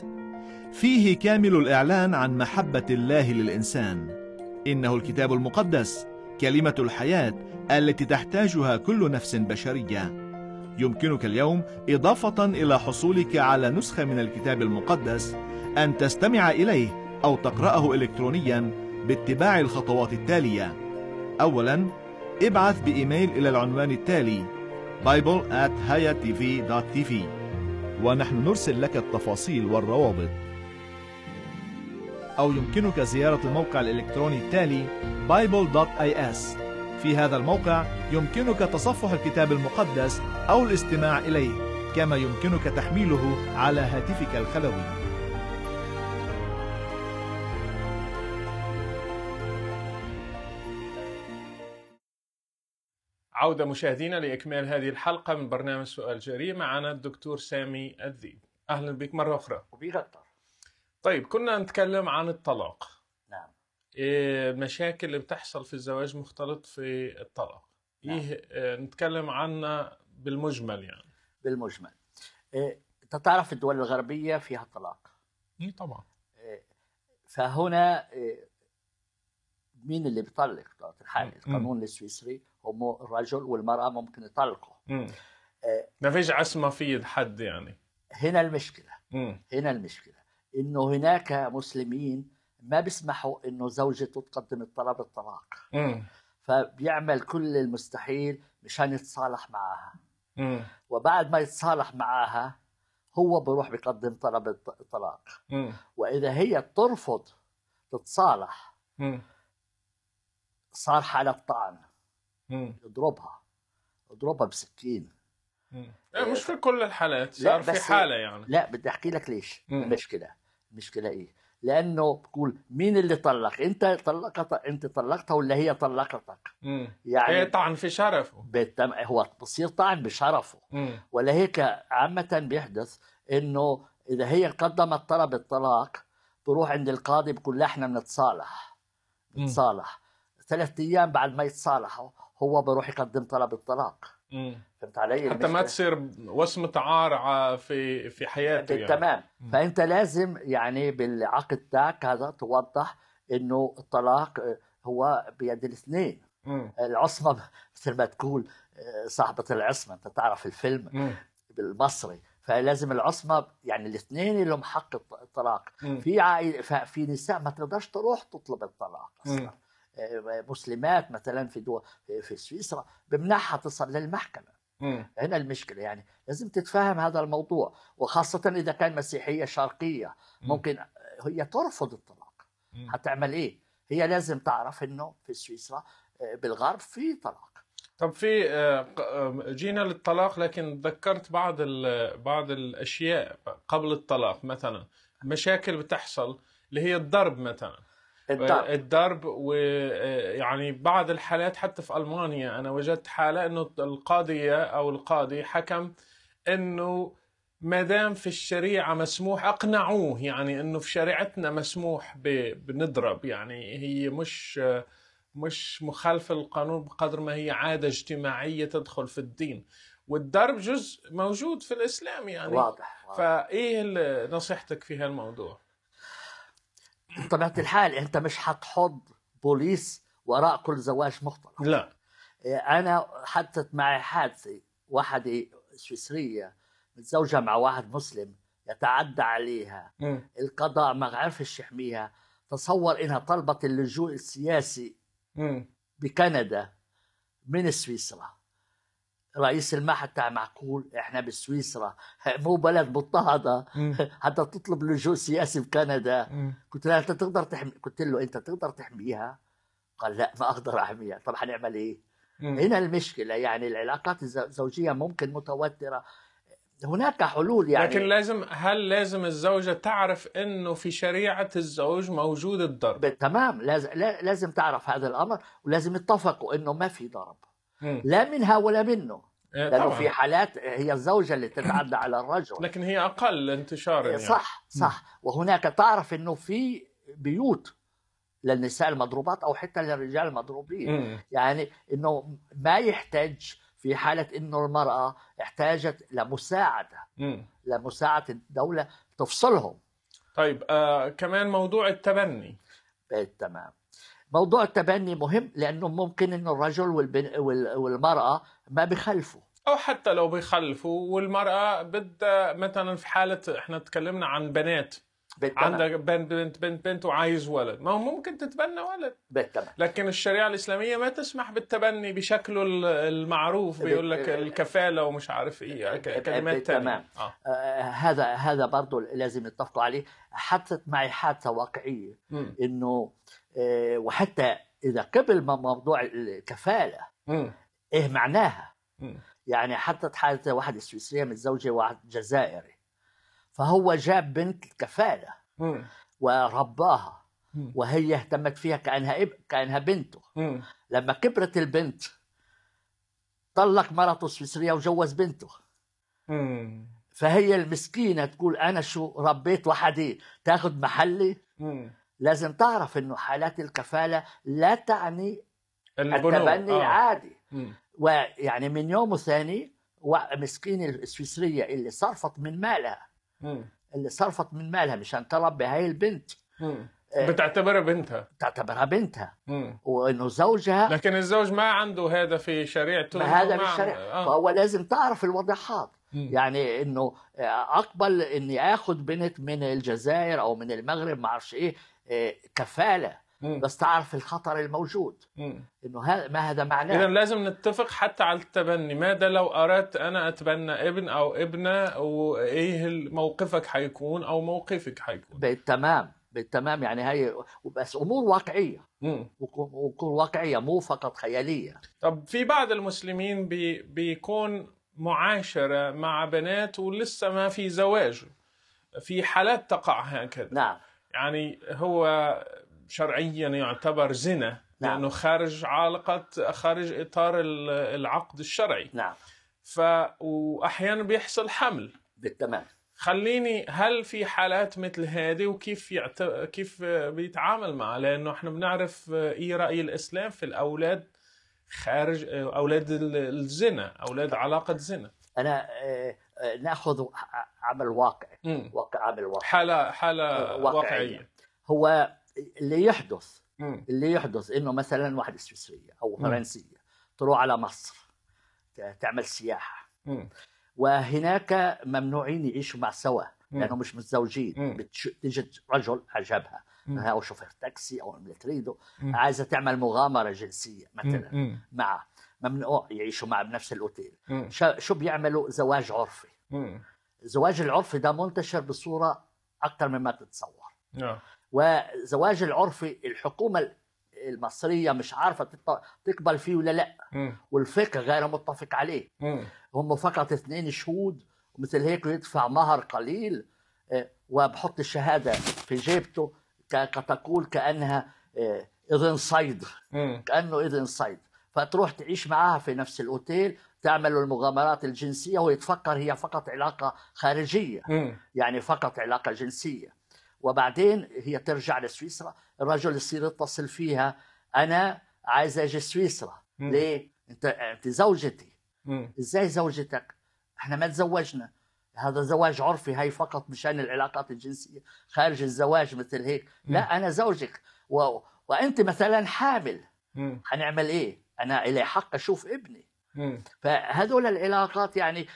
[SPEAKER 4] فيه كامل الاعلان عن محبه الله للانسان انه الكتاب المقدس كلمة الحياة التي تحتاجها كل نفس بشرية يمكنك اليوم إضافة إلى حصولك على نسخة من الكتاب المقدس أن تستمع إليه أو تقرأه إلكترونيا باتباع الخطوات التالية أولا ابعث بإيميل إلى العنوان التالي at ونحن نرسل لك التفاصيل والروابط أو يمكنك زيارة الموقع الإلكتروني التالي bible.is في هذا الموقع يمكنك تصفح الكتاب المقدس أو الاستماع إليه كما يمكنك تحميله على هاتفك الخلوي
[SPEAKER 1] عودة مشاهدينا لإكمال هذه الحلقة من برنامج سؤال جريء معنا الدكتور سامي الذيب أهلا بك مرة أخرى وبيغطر طيب كنا نتكلم عن الطلاق نعم إيه المشاكل اللي بتحصل في الزواج مختلط في الطلاق إيه، نعم. إيه نتكلم عنها بالمجمل يعني بالمجمل إيه تعرف الدول الغربية فيها طلاق إيه طبعا إيه
[SPEAKER 2] فهنا إيه مين اللي بيطلق الحالة القانون م. السويسري هم الرجل والمرأة ممكن يطلقوا إيه. ما فيش عصمة في حد يعني هنا المشكلة م. هنا المشكلة انه هناك مسلمين ما بيسمحوا انه زوجته تقدم الطلب الطلاق فبيعمل كل المستحيل مشان يتصالح معها م. وبعد ما يتصالح معها هو بروح بيقدم طلب الطلاق م. واذا هي ترفض تتصالح م. صار حالة طعن يضربها يضربها بسكين
[SPEAKER 1] لا مش في كل الحالات صار في حالة يعني
[SPEAKER 2] لا بدي احكي لك ليش المشكلة مشكله ايه لانه بقول مين اللي طلق انت طلقت انت طلقتها ولا هي طلقتك يعني هي طعن في شرفه بالتم... هو بصير طعن بشرفه مم. ولهيك عامه بيحدث انه اذا هي قدمت طلب الطلاق بروح عند القاضي بقول لها احنا بنتصالح بنتصالح ثلاث ايام بعد ما يتصالحوا هو بروح يقدم طلب الطلاق
[SPEAKER 1] فهمت علي حتى ما تصير وسمة عار في في حياته يعني. تمام
[SPEAKER 2] فانت لازم يعني بالعقد تاعك هذا توضح انه الطلاق هو بيد الاثنين العصمة مثل ما تقول آه، صاحبة العصمة انت تعرف الفيلم مم. بالمصري فلازم العصمه يعني الاثنين لهم حق الطلاق في عائل في نساء ما تقدرش تروح تطلب الطلاق اصلا مسلمات مثلا في دول في سويسرا بمنعها تصل للمحكمه هنا المشكلة يعني لازم تتفهم هذا الموضوع وخاصة إذا كان مسيحية شرقية ممكن هي ترفض الطلاق هتعمل إيه؟ هي لازم تعرف إنه في
[SPEAKER 1] سويسرا آه، بالغرب في طلاق طب في آه، جينا للطلاق لكن ذكرت بعض بعض الاشياء قبل الطلاق مثلا مشاكل بتحصل اللي هي الضرب مثلا الضرب الضرب ويعني آه، بعض الحالات حتى في المانيا انا وجدت حاله انه القاضيه او القاضي حكم انه ما دام في الشريعه مسموح اقنعوه يعني انه في شريعتنا مسموح بنضرب يعني هي مش مش مخالفه للقانون بقدر ما هي عاده اجتماعيه تدخل في الدين والضرب جزء موجود في الاسلام يعني واضح, واضح. فايه نصيحتك في هالموضوع؟
[SPEAKER 2] بطبيعه الحال انت مش حتحط بوليس وراء كل زواج مختلط لا إيه، انا حدثت معي حادثه واحده سويسريه متزوجه مع واحد مسلم يتعدى عليها م. القضاء ما عرفش يحميها تصور انها طلبت اللجوء السياسي م. بكندا من سويسرا رئيس المعهد تاع معقول احنا بسويسرا مو بلد مضطهده حتى تطلب لجوء سياسي في كندا قلت له انت تقدر تحمي قلت له انت تقدر تحميها قال لا ما اقدر احميها طب حنعمل ايه هنا المشكله يعني العلاقات الزوجيه ممكن متوتره هناك حلول يعني لكن لازم
[SPEAKER 1] هل لازم الزوجة تعرف انه في شريعة الزوج موجود الضرب؟ تمام لازم لازم تعرف هذا الامر ولازم يتفقوا
[SPEAKER 2] انه ما في ضرب. لا منها ولا منه إيه، لانه طبعا. في حالات هي الزوجه اللي تتعدى على الرجل
[SPEAKER 1] لكن هي اقل انتشارا إيه، يعني. صح
[SPEAKER 2] صح وهناك تعرف انه في بيوت للنساء المضروبات او حتى للرجال المضروبين مم. يعني انه ما يحتاج في حاله انه المراه احتاجت لمساعده مم. لمساعده الدوله تفصلهم
[SPEAKER 1] طيب آه كمان موضوع التبني إيه، تمام
[SPEAKER 2] موضوع التبني مهم لانه ممكن انه الرجل والبن... وال... والمراه ما بخلفوا
[SPEAKER 1] او حتى لو بخلفوا والمراه بدها مثلا في حاله احنا تكلمنا عن بنات بالتمام. عندك بنت بنت بنت بنت وعايز ولد ما هو ممكن تتبنى ولد بالتمام لكن الشريعه الاسلاميه ما تسمح بالتبني بشكله المعروف بيقول لك الكفاله ومش عارف ايه كلمات تمام آه.
[SPEAKER 2] آه هذا هذا برضه لازم نتفقوا عليه حدثت معي حادثه واقعيه انه آه، وحتى اذا قبل موضوع الكفاله م. ايه معناها م. يعني حطت حاله واحد سويسريه متزوجه واحد جزائري فهو جاب بنت كفاله ورباها وهي اهتمت فيها كانها إب... كانها بنته لما كبرت البنت طلق مرته السويسريه وجوز بنته فهي المسكينه تقول انا شو ربيت وحدي تاخذ محلي لازم تعرف انه حالات الكفاله لا تعني البنوة. التبني آه. عادي مم. ويعني من يوم ثاني مسكين السويسريه اللي صرفت من مالها مم. اللي صرفت من مالها مشان تربي هاي البنت
[SPEAKER 1] مم. آه. بتعتبرها بنتها بتعتبرها بنتها
[SPEAKER 2] وانه زوجها
[SPEAKER 1] لكن الزوج ما عنده هذا في شريعته هذا في الشريعه آه.
[SPEAKER 2] فهو لازم تعرف الوضعات يعني انه آه، اقبل اني اخد بنت من الجزائر او من المغرب ما اعرفش إيه, آه، كفاله بس تعرف الخطر الموجود انه ما هذا معناه اذا
[SPEAKER 1] لازم نتفق حتى على التبني ماذا لو اردت انا اتبنى ابن او ابنه وايه موقفك حيكون او موقفك حيكون بالتمام
[SPEAKER 2] بالتمام يعني هي بس امور واقعيه وتكون واقعيه مو فقط
[SPEAKER 1] خياليه طب في بعض المسلمين بي بيكون معاشرة مع بنات ولسه ما في زواج في حالات تقع هكذا نعم يعني هو شرعيا يعتبر زنا نعم. لأنه خارج علاقة خارج إطار العقد الشرعي نعم ف وأحيانا بيحصل حمل بالتمام خليني هل في حالات مثل هذه وكيف يعت... كيف بيتعامل معها لانه احنا بنعرف ايه راي الاسلام في الاولاد خارج آه، اولاد الزنا اولاد علاقه زنا انا آه،
[SPEAKER 2] آه، ناخذ عمل واقع
[SPEAKER 1] واقع عمل واقع حاله حاله واقعيه
[SPEAKER 2] هو اللي يحدث مم. اللي يحدث انه مثلا واحده سويسريه او فرنسيه تروح على مصر تعمل سياحه مم. وهناك ممنوعين يعيشوا مع سوا لانه مش متزوجين بتجد رجل عجبها او شوفير تاكسي او اللي تريده عايزه تعمل مغامره جنسيه
[SPEAKER 3] مثلا
[SPEAKER 2] مع ممنوع يعيشوا مع بنفس الاوتيل شو بيعملوا زواج عرفي الزواج العرفي ده منتشر بصوره اكثر مما تتصور آه. وزواج العرفي الحكومه المصرية مش عارفة تقبل فيه ولا لا والفقه غير متفق عليه هم فقط اثنين شهود ومثل هيك يدفع مهر قليل آه، وبحط الشهادة في جيبته كتقول كانها آه، اذن صيد كانه اذن صيد فتروح تعيش معها في نفس الاوتيل تعمل المغامرات الجنسيه ويتفكر هي فقط علاقه خارجيه م. يعني فقط علاقه جنسيه وبعدين هي ترجع لسويسرا الرجل يصير يتصل فيها انا عايز اجي سويسرا ليه انت انت زوجتي ازاي زوجتك احنا ما تزوجنا هذا زواج عرفي هي فقط مشان العلاقات الجنسية خارج الزواج مثل هيك لا أنا زوجك و... وأنت مثلا حامل حنعمل إيه أنا إلي حق أشوف ابني فهذول العلاقات يعني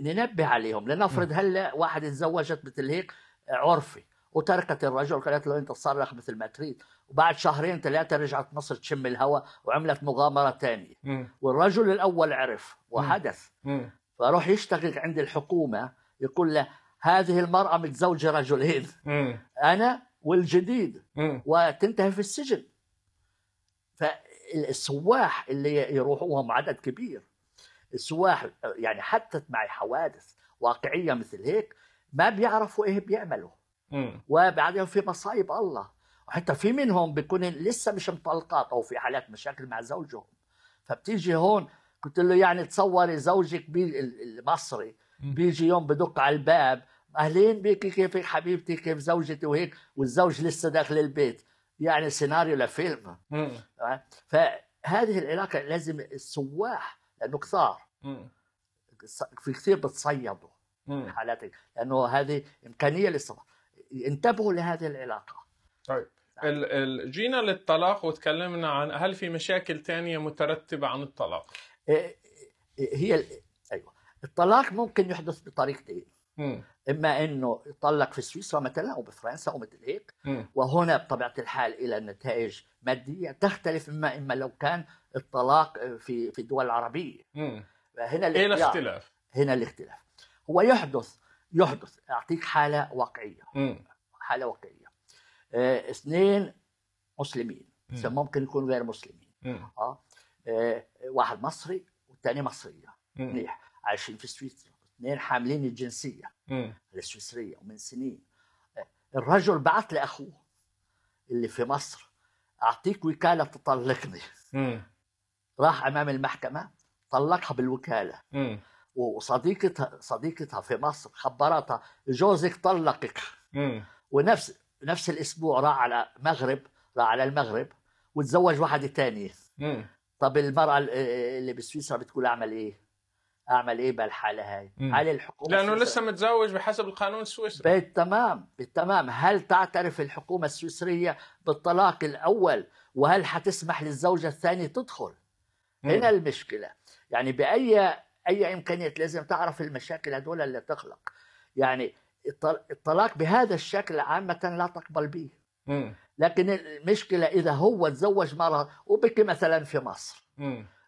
[SPEAKER 2] ننبه عليهم لنفرض هلا واحد تزوجت مثل هيك عرفي وتركت الرجل قالت له انت تصرخ مثل ما تريد وبعد شهرين ثلاثه رجعت مصر تشم الهواء وعملت مغامره ثانيه والرجل الاول عرف وحدث فروح يشتغل عند الحكومه يقول له هذه المراه متزوجه رجلين انا والجديد وتنتهي في السجن فالسواح اللي يروحوهم عدد كبير السواح يعني حدثت معي حوادث واقعيه مثل هيك ما بيعرفوا ايه بيعملوا وبعدين في مصايب الله وحتى في منهم بيكون لسه مش مطلقات او في حالات مشاكل مع زوجهم فبتيجي هون قلت له يعني تصوري زوجك بي المصري بيجي يوم بدق على الباب اهلين بك كيف حبيبتي كيف زوجتي وهيك والزوج لسه داخل البيت يعني سيناريو لفيلم فهذه العلاقه لازم السواح لانه كثار في كثير بتصيدوا حالاتك لانه هذه امكانيه للصبح انتبهوا لهذه
[SPEAKER 1] العلاقه طيب نعم. جينا للطلاق وتكلمنا عن هل في مشاكل تانية مترتبة عن الطلاق؟
[SPEAKER 2] إيه، إيه، إيه، هي ايوه الطلاق ممكن يحدث بطريقتين اما انه يطلق في سويسرا مثلا او بفرنسا او مثل هيك وهنا بطبيعه الحال الى نتائج ماديه تختلف اما اما لو كان الطلاق في في الدول العربيه هنا الاختلاف؟ هنا الاختلاف هو يحدث يحدث اعطيك حاله واقعيه حاله واقعيه آه، اثنين مسلمين ممكن يكونوا غير مسلمين اه آه، واحد مصري والثاني مصريه منيح عايشين في سويسرا اثنين حاملين الجنسيه السويسريه ومن سنين آه، الرجل بعت لاخوه اللي في مصر اعطيك وكاله تطلقني راح امام المحكمه طلقها بالوكاله وصديقتها صديقتها في مصر خبرتها جوزك طلقك ونفس نفس الاسبوع راح على المغرب راح على المغرب وتزوج واحد ثاني طب المرأة اللي بسويسرا بتقول أعمل إيه؟ اعمل ايه بالحاله هاي؟ هل الحكومه لانه
[SPEAKER 1] السويسرية. لسه متزوج بحسب القانون السويسري
[SPEAKER 2] بالتمام بالتمام هل تعترف الحكومه السويسريه بالطلاق الاول وهل حتسمح للزوجه الثانيه تدخل؟ مم. هنا المشكله يعني باي اي امكانيات لازم تعرف المشاكل هذول اللي تخلق يعني الطلاق بهذا الشكل عامه لا تقبل به لكن المشكله اذا هو تزوج مره وبكي مثلا في مصر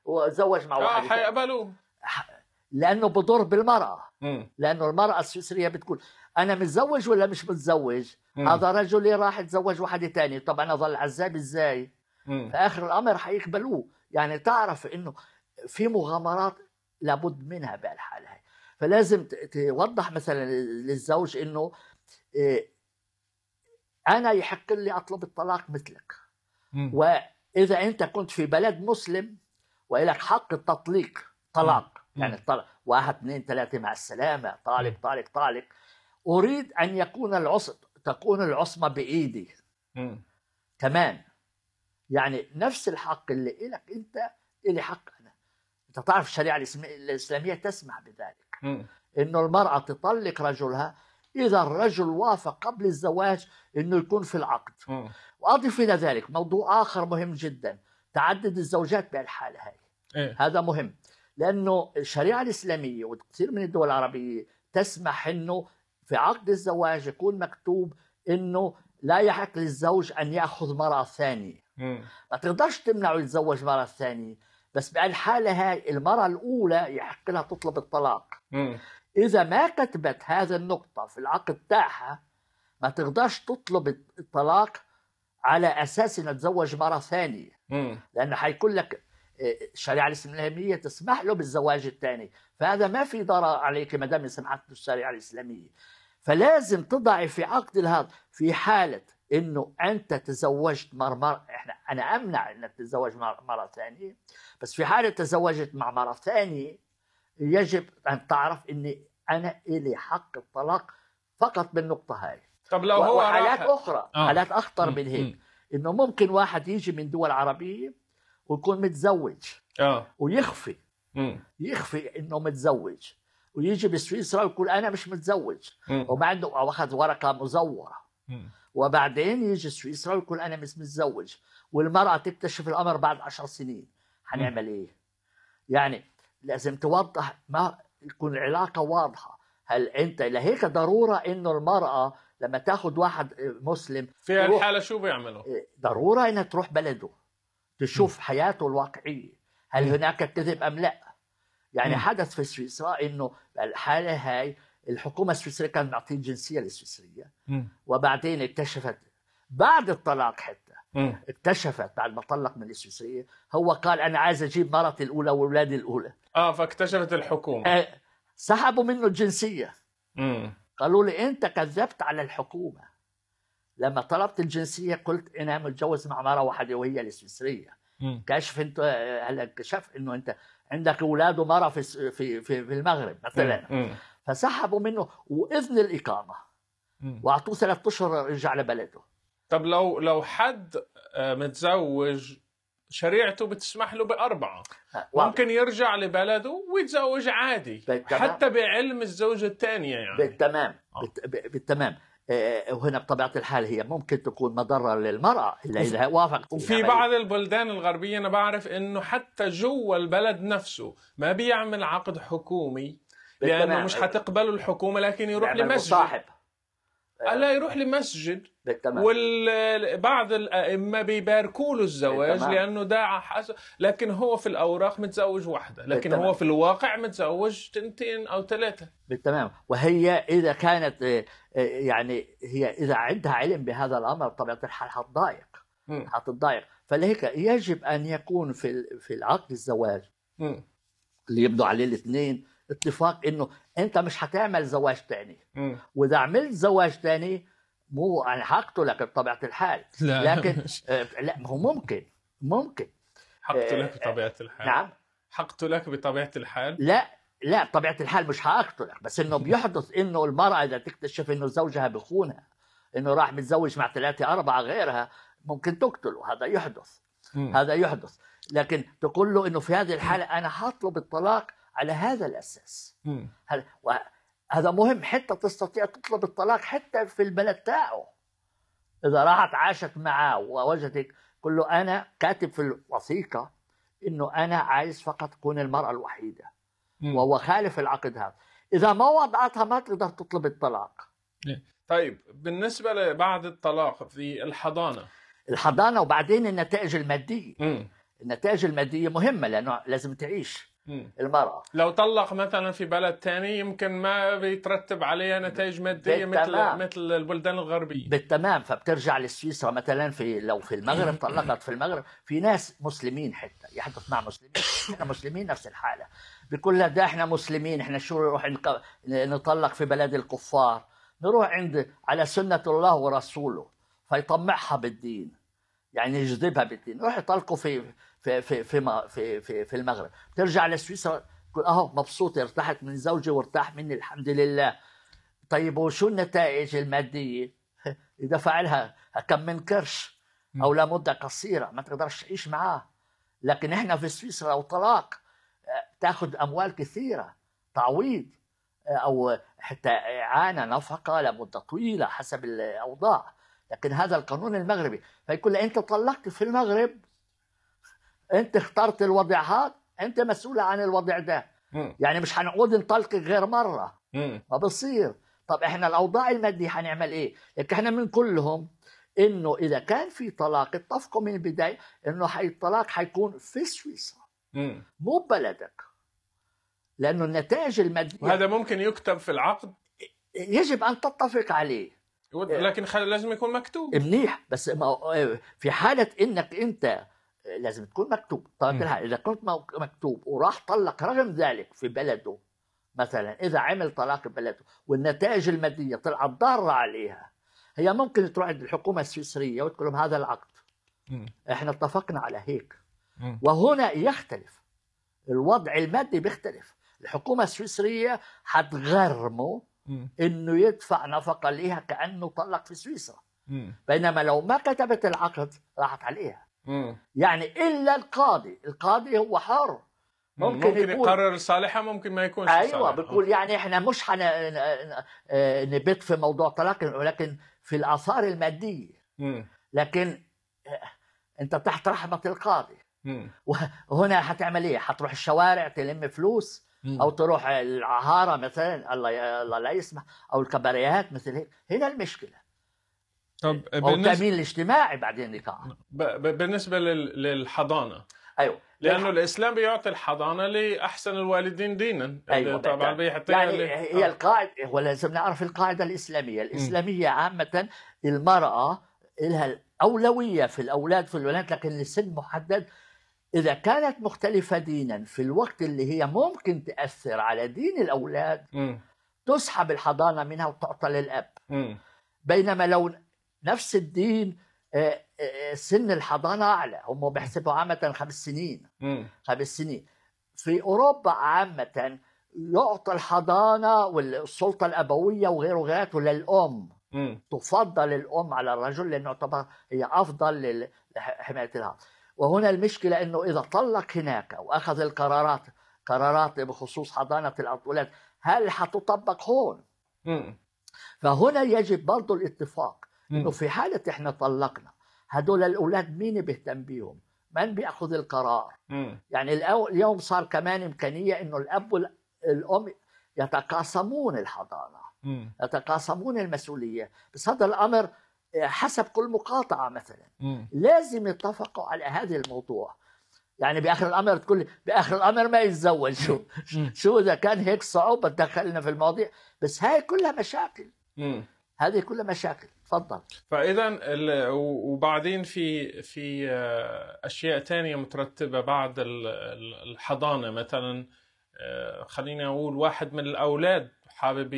[SPEAKER 2] وتزوج مع آه، واحد آه حيقبلوه لانه بضر بالمراه لانه المراه السويسريه بتقول انا متزوج ولا مش متزوج هذا رجلي راح يتزوج واحد تانية طب انا ظل عزاب ازاي في اخر الامر حيقبلوه يعني تعرف انه في مغامرات لابد منها بهالحاله فلازم توضح مثلا للزوج انه آه، انا يحق لي اطلب الطلاق مثلك م. واذا انت كنت في بلد مسلم ولك حق التطليق طلاق م. يعني الطلاق واحد اثنين ثلاثه مع السلامه طالق طالق طالق اريد ان يكون العصب تكون العصمه بايدي م. كمان يعني نفس الحق اللي إلك انت إلي حق انا انت تعرف الشريعه الاسلاميه تسمح بذلك انه المراه تطلق رجلها اذا الرجل وافق قبل الزواج انه يكون في العقد واضف الى ذلك موضوع اخر مهم جدا تعدد الزوجات بهالحاله هاي إيه؟ هذا مهم لانه الشريعه الاسلاميه وكثير من الدول العربيه تسمح انه في عقد الزواج يكون مكتوب انه لا يحق للزوج ان ياخذ مره ثانيه ما تقدرش تمنعه يتزوج مره ثانيه بس بهالحاله هاي المره الاولى يحق لها تطلب الطلاق إذا ما كتبت هذه النقطة في العقد تاعها ما تقدرش تطلب الطلاق على أساس إنه تزوج مرة ثانية لأنه حيكون لك الشريعة آه، الإسلامية تسمح له بالزواج الثاني فهذا ما في ضرر عليك ما دام سمحت الشريعة الإسلامية فلازم تضعي في عقد الهض في حالة انه انت تزوجت مر مر احنا انا امنع انك تتزوج مره ثانيه بس في حاله تزوجت مع مره ثانيه يجب ان تعرف اني انا الي حق الطلاق فقط بالنقطه هاي
[SPEAKER 1] طب لو هو وحالات اخرى
[SPEAKER 2] آه. حالات اخطر من هيك انه ممكن واحد يجي من دول عربيه ويكون متزوج اه ويخفي مم. يخفي انه متزوج ويجي بسويسرا ويقول انا مش متزوج وما عنده او اخذ ورقه مزوره وبعدين يجي سويسرا ويقول انا مش متزوج والمراه تكتشف الامر بعد عشر سنين حنعمل ايه؟ يعني لازم توضح ما تكون العلاقه واضحه هل انت لهيك ضروره انه المراه لما تاخذ واحد مسلم في هالحاله
[SPEAKER 1] شو بيعملوا؟ إيه،
[SPEAKER 2] ضروره انها تروح بلده تشوف م. حياته الواقعيه هل م. هناك كذب ام لا؟ يعني م. حدث في سويسرا انه الحاله هاي الحكومه السويسريه كانت معطيه الجنسيه للسويسريه وبعدين اكتشفت بعد الطلاق حتى اكتشفت بعد ما طلق من السويسريه هو قال انا عايز اجيب مرتي الاولى واولادي الاولى
[SPEAKER 1] اه فاكتشفت الحكومه آه
[SPEAKER 2] سحبوا منه الجنسيه امم قالوا لي انت كذبت على الحكومه لما طلبت الجنسيه قلت انا متجوز مع مره واحده وهي السويسريه كشف انت هلا كشف انه انت عندك اولاد ومره في في في, في المغرب مثلا فسحبوا منه واذن الاقامه واعطوه ثلاثة اشهر يرجع لبلده
[SPEAKER 1] طب لو لو حد آه، متزوج شريعته بتسمح له بأربعة ممكن يرجع لبلده ويتزوج عادي بالتمام. طيب، حتى بعلم الزوجة الثانية يعني طيب،
[SPEAKER 2] آه. بالتمام آه. بالتمام آه، وهنا بطبيعه الحال هي ممكن تكون مضره للمراه اللي اذا وافقت وفي بعض
[SPEAKER 1] البلدان الغربيه انا بعرف انه حتى جوا البلد نفسه ما بيعمل عقد حكومي لانه مش حتقبله الحكومه لكن يروح لمسجد صاحب أيوة. الا يروح لمسجد وبعض الائمه بيباركوا له الزواج بالتمام. لانه داع حسب لكن هو في الاوراق متزوج واحده لكن بالتمام. هو في الواقع متزوج تنتين او ثلاثه
[SPEAKER 2] بالتمام وهي اذا كانت آه، آه، يعني هي اذا عندها علم بهذا الامر بطبيعه الحال هتضايق هتضايق فلهيك يجب ان يكون في في العقد الزواج م. اللي يبدو عليه الاثنين اتفاق انه انت مش هتعمل زواج تاني واذا عملت زواج تاني مو انا حقتلك بطبيعه الحال لا لكن آه، لا هو ممكن ممكن حقتلك آه،
[SPEAKER 1] بطبيعه الحال نعم حقتلك بطبيعه الحال لا لا بطبيعه الحال مش حاقتلك
[SPEAKER 2] بس انه بيحدث انه المراه اذا تكتشف انه زوجها بخونها انه راح متزوج مع ثلاثه اربعه غيرها ممكن تقتله هذا يحدث م. هذا يحدث لكن تقول له انه في هذه الحاله انا حطلب الطلاق على هذا الاساس هذا مهم حتى تستطيع تطلب الطلاق حتى في البلد تاعه اذا راحت عاشت معه ووجدتك قل له انا كاتب في الوثيقه انه انا عايز فقط تكون المراه الوحيده مم. وهو خالف العقد هذا اذا ما وضعتها ما تقدر تطلب الطلاق
[SPEAKER 1] إيه. طيب بالنسبه لبعد الطلاق في الحضانه
[SPEAKER 2] الحضانه وبعدين النتائج الماديه مم. النتائج الماديه مهمه لانه لازم تعيش المرأة
[SPEAKER 1] لو طلق مثلا في بلد ثاني يمكن ما بيترتب عليها نتائج مادية مثل مثل البلدان الغربية
[SPEAKER 2] بالتمام فبترجع لسويسرا مثلا في لو في المغرب طلقت في المغرب في ناس مسلمين حتى يحدث مع مسلمين احنا مسلمين نفس الحالة بيقول ده احنا مسلمين احنا شو نروح نطلق في بلد الكفار نروح عند على سنة الله ورسوله فيطمعها بالدين يعني يجذبها بالدين روح يطلقوا في في في في في في, في المغرب ترجع لسويسرا تقول اهو مبسوطه ارتحت من زوجي وارتاح مني الحمد لله طيب وشو النتائج الماديه اذا فعلها كم من قرش او لمده قصيره ما تقدرش تعيش معاه لكن احنا في سويسرا وطلاق تاخذ اموال كثيره تعويض او حتى اعانه نفقه لمده طويله حسب الاوضاع لكن هذا القانون المغربي فيقول انت طلقت في المغرب انت اخترت الوضع هذا انت مسؤوله عن الوضع ده م. يعني مش حنقعد نطلقك غير مره م. ما بصير طب احنا الاوضاع الماديه حنعمل ايه لك احنا من كلهم انه اذا كان في طلاق اتفقوا من البدايه انه الطلاق حيكون في سويسرا مو ببلدك لانه النتائج الماديه وهذا
[SPEAKER 1] ممكن يكتب في العقد يجب
[SPEAKER 2] ان تتفق عليه
[SPEAKER 1] لكن لازم يكون مكتوب منيح
[SPEAKER 2] بس إيه، في حاله انك انت لازم تكون مكتوب طيب م. اذا كنت مكتوب وراح طلق رغم ذلك في بلده مثلا اذا عمل طلاق بلده والنتائج الماديه طلعت ضاره عليها هي ممكن تروح عند الحكومه السويسريه وتقول لهم هذا العقد م. احنا اتفقنا على هيك م. وهنا يختلف الوضع المادي بيختلف الحكومه السويسريه حتغرمه م. انه يدفع نفقه ليها كانه طلق في سويسرا بينما لو ما كتبت العقد راحت عليها يعني الا القاضي القاضي هو حر
[SPEAKER 1] ممكن, ممكن يقول يقرر صالحه ممكن ما يكون ايوه بيقول
[SPEAKER 2] يعني احنا مش حن...
[SPEAKER 3] آه،
[SPEAKER 2] نبت في موضوع طلاق ولكن في الاثار الماديه مم. لكن آه، انت تحت رحمه القاضي وهنا هتعمل ايه؟ هتروح الشوارع تلم فلوس او تروح العهاره مثلا الله الله لا يسمح او الكباريات مثل هيك هنا المشكله
[SPEAKER 1] طب بالنسبة... التامين
[SPEAKER 2] الاجتماعي بعدين يقع
[SPEAKER 1] ب... ب... بالنسبه لل... للحضانه ايوه لانه الاسلام بيعطي الحضانه لاحسن الوالدين دينا أيوة طبعا بيحطيها يعني اللي... هي آه.
[SPEAKER 2] القاعده هو لازم نعرف القاعده الاسلاميه، الاسلاميه م. عامه المراه لها اولويه في الاولاد في الولاد لكن لسن محدد إذا كانت مختلفة دينا في الوقت اللي هي ممكن تأثر على دين الأولاد م. تسحب الحضانة منها وتعطى للأب م. بينما لو نفس الدين آه، آه، آه، سن الحضانه اعلى هم بيحسبوا عامه خمس سنين خمس سنين في اوروبا عامه يعطى الحضانه والسلطه الابويه وغيره وغيرته للام تفضل الام على الرجل لانه طبعا هي افضل لحمايه وهنا المشكله انه اذا طلق هناك واخذ القرارات قرارات بخصوص حضانه الاولاد هل حتطبق هون؟ فهنا يجب برضه الاتفاق انه في حاله احنا طلقنا هدول الاولاد مين بيهتم بيهم؟ من بياخذ القرار؟ مم. يعني اليوم صار كمان امكانيه انه الاب والام يتقاسمون الحضانه مم. يتقاسمون المسؤوليه، بس هذا الامر آه، حسب كل مقاطعه مثلا مم. لازم يتفقوا على هذا الموضوع يعني باخر الامر تقول باخر الامر ما يتزوج شو شو اذا كان هيك صعوبه تدخلنا في المواضيع بس هاي كلها مشاكل هذه كلها مشاكل تفضل
[SPEAKER 1] فاذا وبعدين في في آه، اشياء ثانيه مترتبه بعد الحضانه مثلا آه، خلينا نقول واحد من الاولاد حابب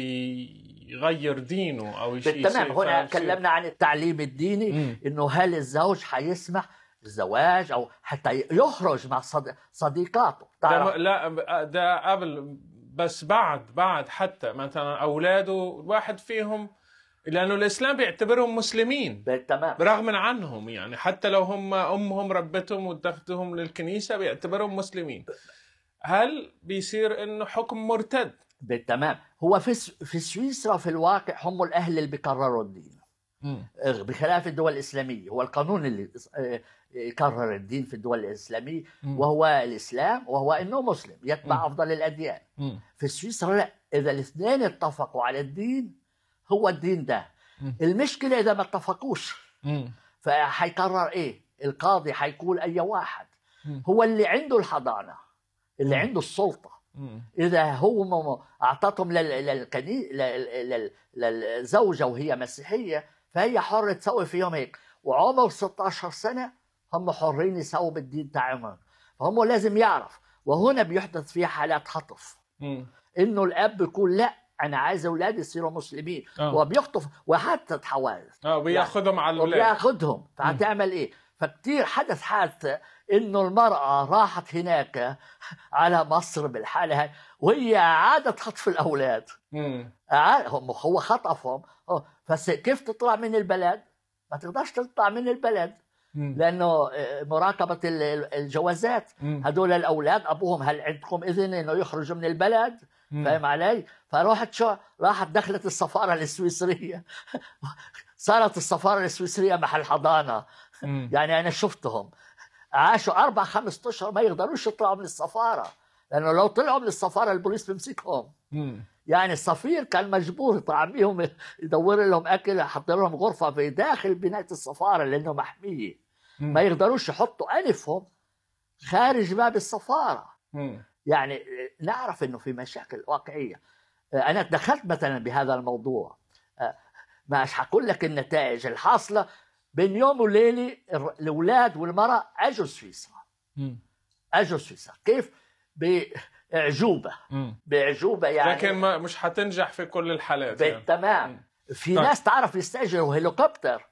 [SPEAKER 1] يغير دينه او شيء تمام هنا تكلمنا
[SPEAKER 2] عن التعليم الديني انه هل الزوج حيسمح الزواج او حتى يخرج مع صديقاته ده
[SPEAKER 1] لا ده قبل بس بعد بعد حتى مثلا اولاده واحد فيهم لانه الاسلام بيعتبرهم مسلمين طيب، تمام برغم عنهم يعني حتى لو هم امهم ربتهم ودفتهم للكنيسه بيعتبرهم مسلمين هل بيصير انه حكم مرتد بالتمام طيب، هو في
[SPEAKER 2] في سويسرا في الواقع هم الاهل اللي بيقرروا الدين م. بخلاف الدول الاسلاميه هو القانون اللي آه، يقرر الدين في الدول الاسلاميه م. وهو الاسلام وهو انه مسلم يتبع م. افضل الاديان في سويسرا لا اذا الاثنين اتفقوا على الدين هو الدين ده المشكله اذا ما اتفقوش فهيقرر ايه القاضي حيقول اي واحد هو اللي عنده الحضانه اللي عنده السلطه اذا هو اعطتهم للزوجه وهي مسيحيه فهي حره تسوي فيهم هيك وعمر 16 سنه هم حرين يسووا بالدين تاعهم فهم لازم يعرف وهنا بيحدث في حالات خطف انه الاب يقول لا انا عايز اولادي يصيروا مسلمين آه. وبيخطف وحادثه حوادث
[SPEAKER 1] اه وبياخذهم على الاولاد وبياخذهم
[SPEAKER 2] فهتعمل ايه؟ فكتير حدث حادثه انه المراه راحت هناك على مصر بالحاله هاي وهي اعادت خطف الاولاد امم هو خطفهم فكيف تطلع من البلد؟ ما تقدرش تطلع من البلد لانه آه، مراقبه الجوازات هذول الاولاد ابوهم هل عندكم اذن انه يخرج من البلد فاهم علي فراحت شو راحت دخلت السفاره السويسريه صارت السفاره السويسريه محل حضانه يعني انا شفتهم عاشوا اربع خمس اشهر ما يقدروش يطلعوا من السفاره لانه لو طلعوا من السفاره البوليس بيمسكهم يعني السفير كان مجبور يطعميهم يدور لهم اكل يحضر لهم غرفه في داخل بنايه السفاره لانه محميه ما يقدروش يحطوا أنفهم خارج باب السفارة يعني نعرف أنه في مشاكل واقعية آه، أنا دخلت مثلا بهذا الموضوع آه، ما حقول لك النتائج الحاصلة بين يوم وليلة الأولاد والمرأة أجوا سويسرا أجوا سويسرا كيف؟ بأعجوبة
[SPEAKER 1] بأعجوبة يعني لكن ما مش حتنجح في كل الحالات يعني.
[SPEAKER 2] تمام في طيب. ناس تعرف يستأجروا هليكوبتر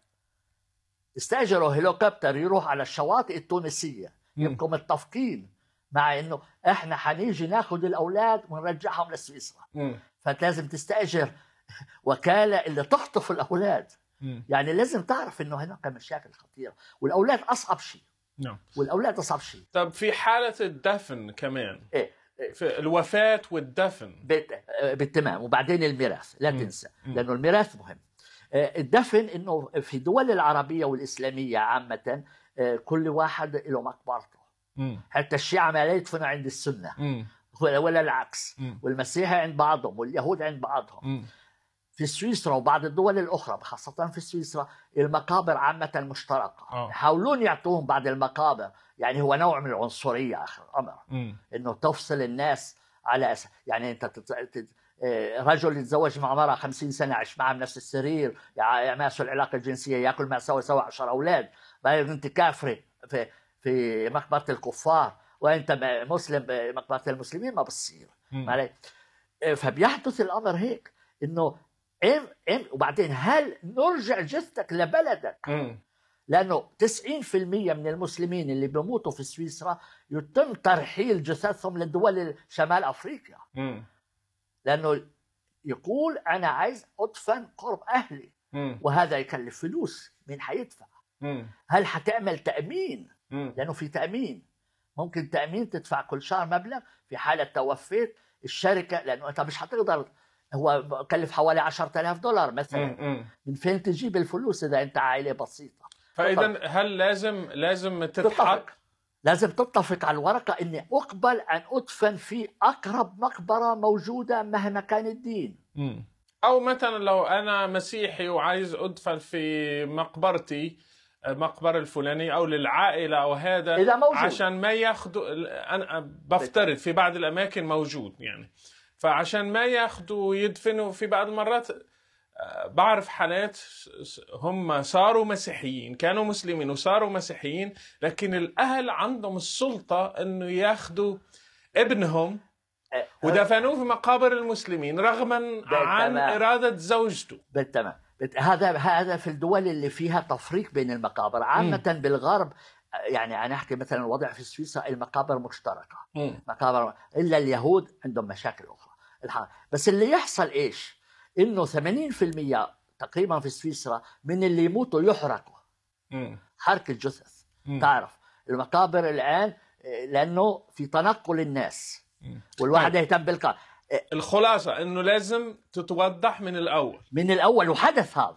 [SPEAKER 2] استاجروا هيلوكوبتر يروح على الشواطئ التونسيه يبقوا متفقين مع انه احنا حنيجي ناخذ الاولاد ونرجعهم لسويسرا فلازم تستاجر وكاله اللي تخطف الاولاد مم. يعني لازم تعرف انه هناك
[SPEAKER 1] مشاكل خطيره
[SPEAKER 2] والاولاد اصعب شيء نعم والاولاد اصعب شيء
[SPEAKER 1] طب في حاله الدفن كمان ايه في الوفاه والدفن آه، بالتمام وبعدين
[SPEAKER 2] الميراث لا مم. تنسى لانه الميراث مهم الدفن انه في الدول العربيه والاسلاميه عامه آه، كل واحد له مقبرته حتى الشيعه ما لا يدفنوا عند السنه ولا العكس م. والمسيحي عند بعضهم واليهود عند بعضهم في سويسرا وبعض الدول الاخرى خاصه في سويسرا المقابر عامه مشتركه آه. يحاولون يعطوهم بعض المقابر يعني هو نوع من العنصريه اخر الامر انه تفصل الناس على أس... يعني انت تت... آه، رجل يتزوج مع مرأة خمسين سنة عش معها بنفس السرير يمارسوا العلاقة الجنسية يأكل مع سوا سوا عشر أولاد بعدين أنت كافرة في في مقبرة الكفار وأنت مسلم مقبرة المسلمين ما بتصير آه، فبيحدث الأمر هيك إنه إم إم وبعدين هل نرجع جثتك لبلدك م. لانه 90% من المسلمين اللي بيموتوا في سويسرا يتم ترحيل جثثهم لدول شمال افريقيا م. لانه يقول انا عايز ادفن قرب اهلي وهذا يكلف فلوس مين هيدفع هل هتعمل تامين لانه في تامين ممكن تامين تدفع كل شهر مبلغ في حاله توفيت الشركه لانه انت مش هتقدر هو كلف حوالي 10000 دولار مثلا من فين تجيب الفلوس اذا انت عائله بسيطه
[SPEAKER 1] فاذا هل لازم لازم تضحك
[SPEAKER 2] لازم تتفق على الورقة أني أقبل أن أدفن في أقرب مقبرة موجودة مهما كان الدين
[SPEAKER 1] م. أو مثلا لو أنا مسيحي وعايز أدفن في مقبرتي مقبرة الفلاني أو للعائلة أو هذا إذا موجود. عشان ما ياخدوا أنا بفترض في بعض الأماكن موجود يعني فعشان ما ياخدوا يدفنوا في بعض المرات بعرف حالات هم صاروا مسيحيين كانوا مسلمين وصاروا مسيحيين لكن الاهل عندهم السلطه انه ياخذوا ابنهم ودفنوه في مقابر المسلمين رغما عن اراده زوجته بالتمام
[SPEAKER 2] هذا هذا في الدول اللي فيها تفريق بين المقابر عامه م. بالغرب يعني انا احكي مثلا الوضع في سويسرا المقابر مشتركه م. مقابر الا اليهود عندهم مشاكل اخرى الحق. بس اللي يحصل ايش؟ انه 80% تقريبا في سويسرا من اللي يموتوا يحرقوا حرق الجثث تعرف المقابر الان لانه في تنقل الناس والواحد طيب. يهتم بالقبر
[SPEAKER 1] إيه. الخلاصه انه لازم تتوضح من الاول من الاول وحدث هذا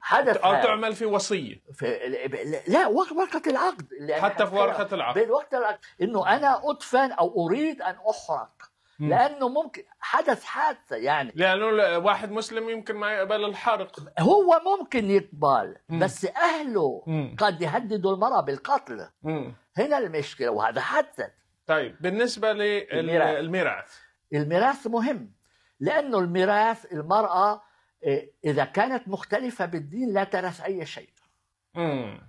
[SPEAKER 1] حدث او تعمل في وصيه
[SPEAKER 2] في لا ورقه العقد حتى في ورقه العقد بالوقت العقد انه انا
[SPEAKER 1] ادفن او اريد ان احرق
[SPEAKER 2] لانه ممكن حدث حادثه يعني
[SPEAKER 1] لانه واحد مسلم يمكن ما يقبل الحرق هو ممكن يقبل
[SPEAKER 2] مم. بس اهله مم. قد يهددوا المراه بالقتل مم. هنا المشكله وهذا حدث
[SPEAKER 1] طيب بالنسبه للميراث
[SPEAKER 2] الميراث مهم لانه الميراث المراه آه، اذا كانت مختلفه بالدين لا ترث اي شيء مم.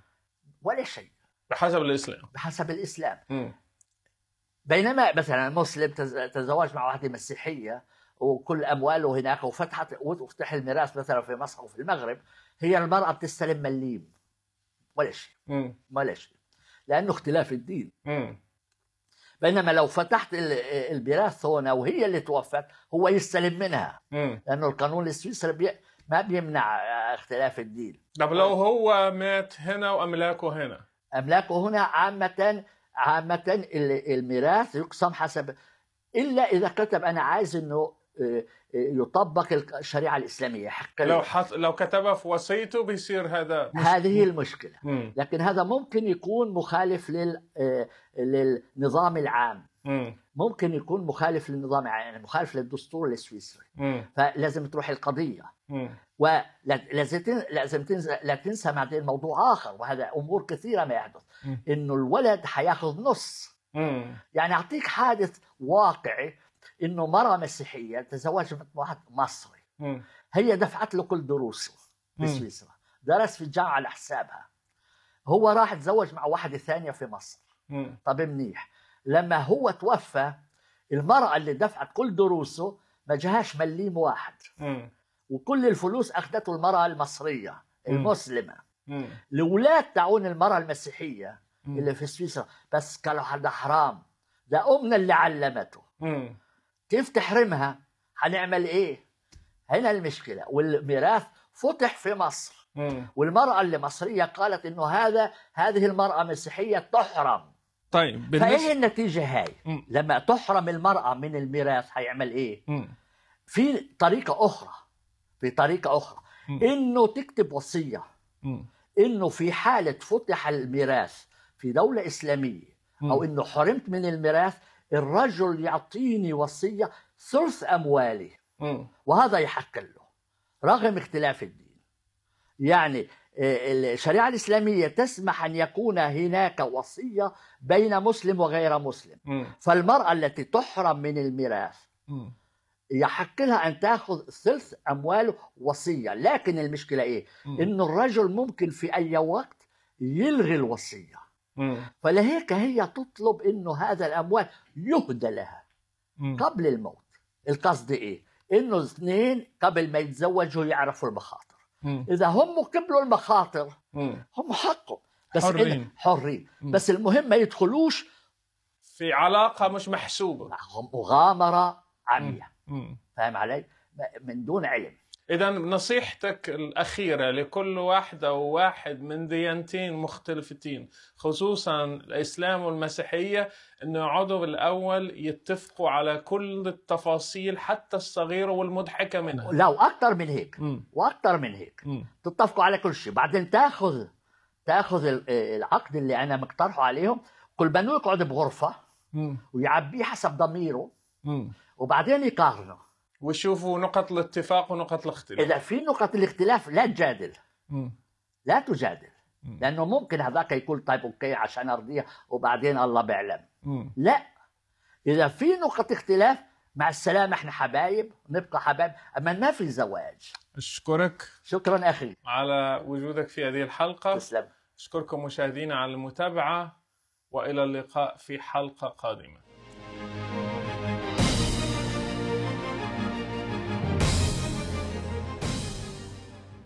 [SPEAKER 2] ولا شيء
[SPEAKER 1] بحسب الاسلام
[SPEAKER 2] بحسب الاسلام مم. بينما مثلا مسلم تزوج مع واحدة مسيحية وكل أمواله هناك وفتحت وفتح الميراث مثلا في مصر وفي المغرب هي المرأة بتستلم مليم ولا شيء ولا شيء لأنه اختلاف الدين مم. بينما لو فتحت البراث هنا وهي اللي توفت هو يستلم منها مم. لانه القانون السويسري ما بيمنع اختلاف الدين
[SPEAKER 1] طب لو هو مات هنا واملاكه هنا
[SPEAKER 2] املاكه هنا عامه عامة الميراث يقسم حسب إلا إذا كتب أنا عايز إنه آه، آه، يطبق الشريعة الإسلامية حق لو حط...
[SPEAKER 1] لو كتبها في وصيته بيصير هذا هذه المشكلة
[SPEAKER 3] مم.
[SPEAKER 2] لكن هذا ممكن يكون مخالف لل... آه، للنظام العام مم. ممكن يكون مخالف للنظام العام يعني مخالف للدستور السويسري فلازم تروح القضية مم. ولازم تنسى لا تنسى بعدين موضوع اخر وهذا امور كثيره ما يحدث انه الولد حياخذ نص يعني اعطيك حادث واقعي انه مره مسيحيه تزوجت واحد مصري هي دفعت له كل دروسه بسويسرا درس في الجامعه على حسابها هو راح تزوج مع واحدة ثانية في مصر طب منيح لما هو توفى المرأة اللي دفعت كل دروسه ما جهاش مليم واحد مم. وكل الفلوس اخذته المراه المصريه المسلمه الاولاد تعون المراه المسيحيه اللي في سويسرا بس قالوا هذا حرام ده امنا اللي علمته كيف تحرمها هنعمل ايه هنا المشكله والميراث فتح في مصر والمراه اللي مصريه قالت انه هذا هذه المراه مسيحيه تحرم
[SPEAKER 1] طيب بالنسبة... فايه
[SPEAKER 2] النتيجه هاي مم. لما تحرم المراه من الميراث هيعمل ايه مم. في طريقه اخرى بطريقه اخرى م. انه تكتب وصيه م. انه في حاله فتح الميراث في دوله اسلاميه م. او انه حرمت من الميراث الرجل يعطيني وصيه ثلث اموالي م. وهذا يحق له رغم اختلاف الدين يعني آه، الشريعة الإسلامية تسمح أن يكون هناك وصية بين مسلم وغير مسلم م. فالمرأة التي تحرم من الميراث م. يحق لها ان تاخذ ثلث امواله وصيه لكن المشكله ايه انه الرجل ممكن في اي وقت يلغي الوصيه مم. فلهيك هي تطلب انه هذا الاموال يهدى لها مم. قبل الموت القصد ايه انه الاثنين قبل ما يتزوجوا يعرفوا المخاطر مم. اذا هم قبلوا المخاطر هم حقهم بس حرين, حرين. بس المهم ما يدخلوش
[SPEAKER 1] في علاقه مش محسوبه مغامره عمياء فاهم علي؟ من دون علم اذا نصيحتك الاخيره لكل واحدة او واحد من ديانتين مختلفتين خصوصا الاسلام والمسيحيه انه يقعدوا بالاول يتفقوا على كل التفاصيل حتى الصغيره والمضحكه منها لا
[SPEAKER 2] واكثر من هيك واكثر من هيك م. تتفقوا على كل شيء بعدين تاخذ تاخذ العقد اللي انا مقترحه عليهم كل بنو يقعد بغرفه م. ويعبيه حسب ضميره م. وبعدين يقارنوا ويشوفوا نقط الاتفاق
[SPEAKER 1] ونقط الاختلاف اذا
[SPEAKER 2] في نقط الاختلاف لا تجادل م. لا تجادل م. لانه ممكن هذاك يقول طيب اوكي عشان ارضيها وبعدين الله بيعلم م. لا اذا في نقط اختلاف مع السلامة احنا حبايب نبقى حبايب أما ما في زواج أشكرك شكرا أخي
[SPEAKER 1] على وجودك في هذه الحلقة تسلم أشكركم مشاهدينا على المتابعة وإلى اللقاء في حلقة قادمة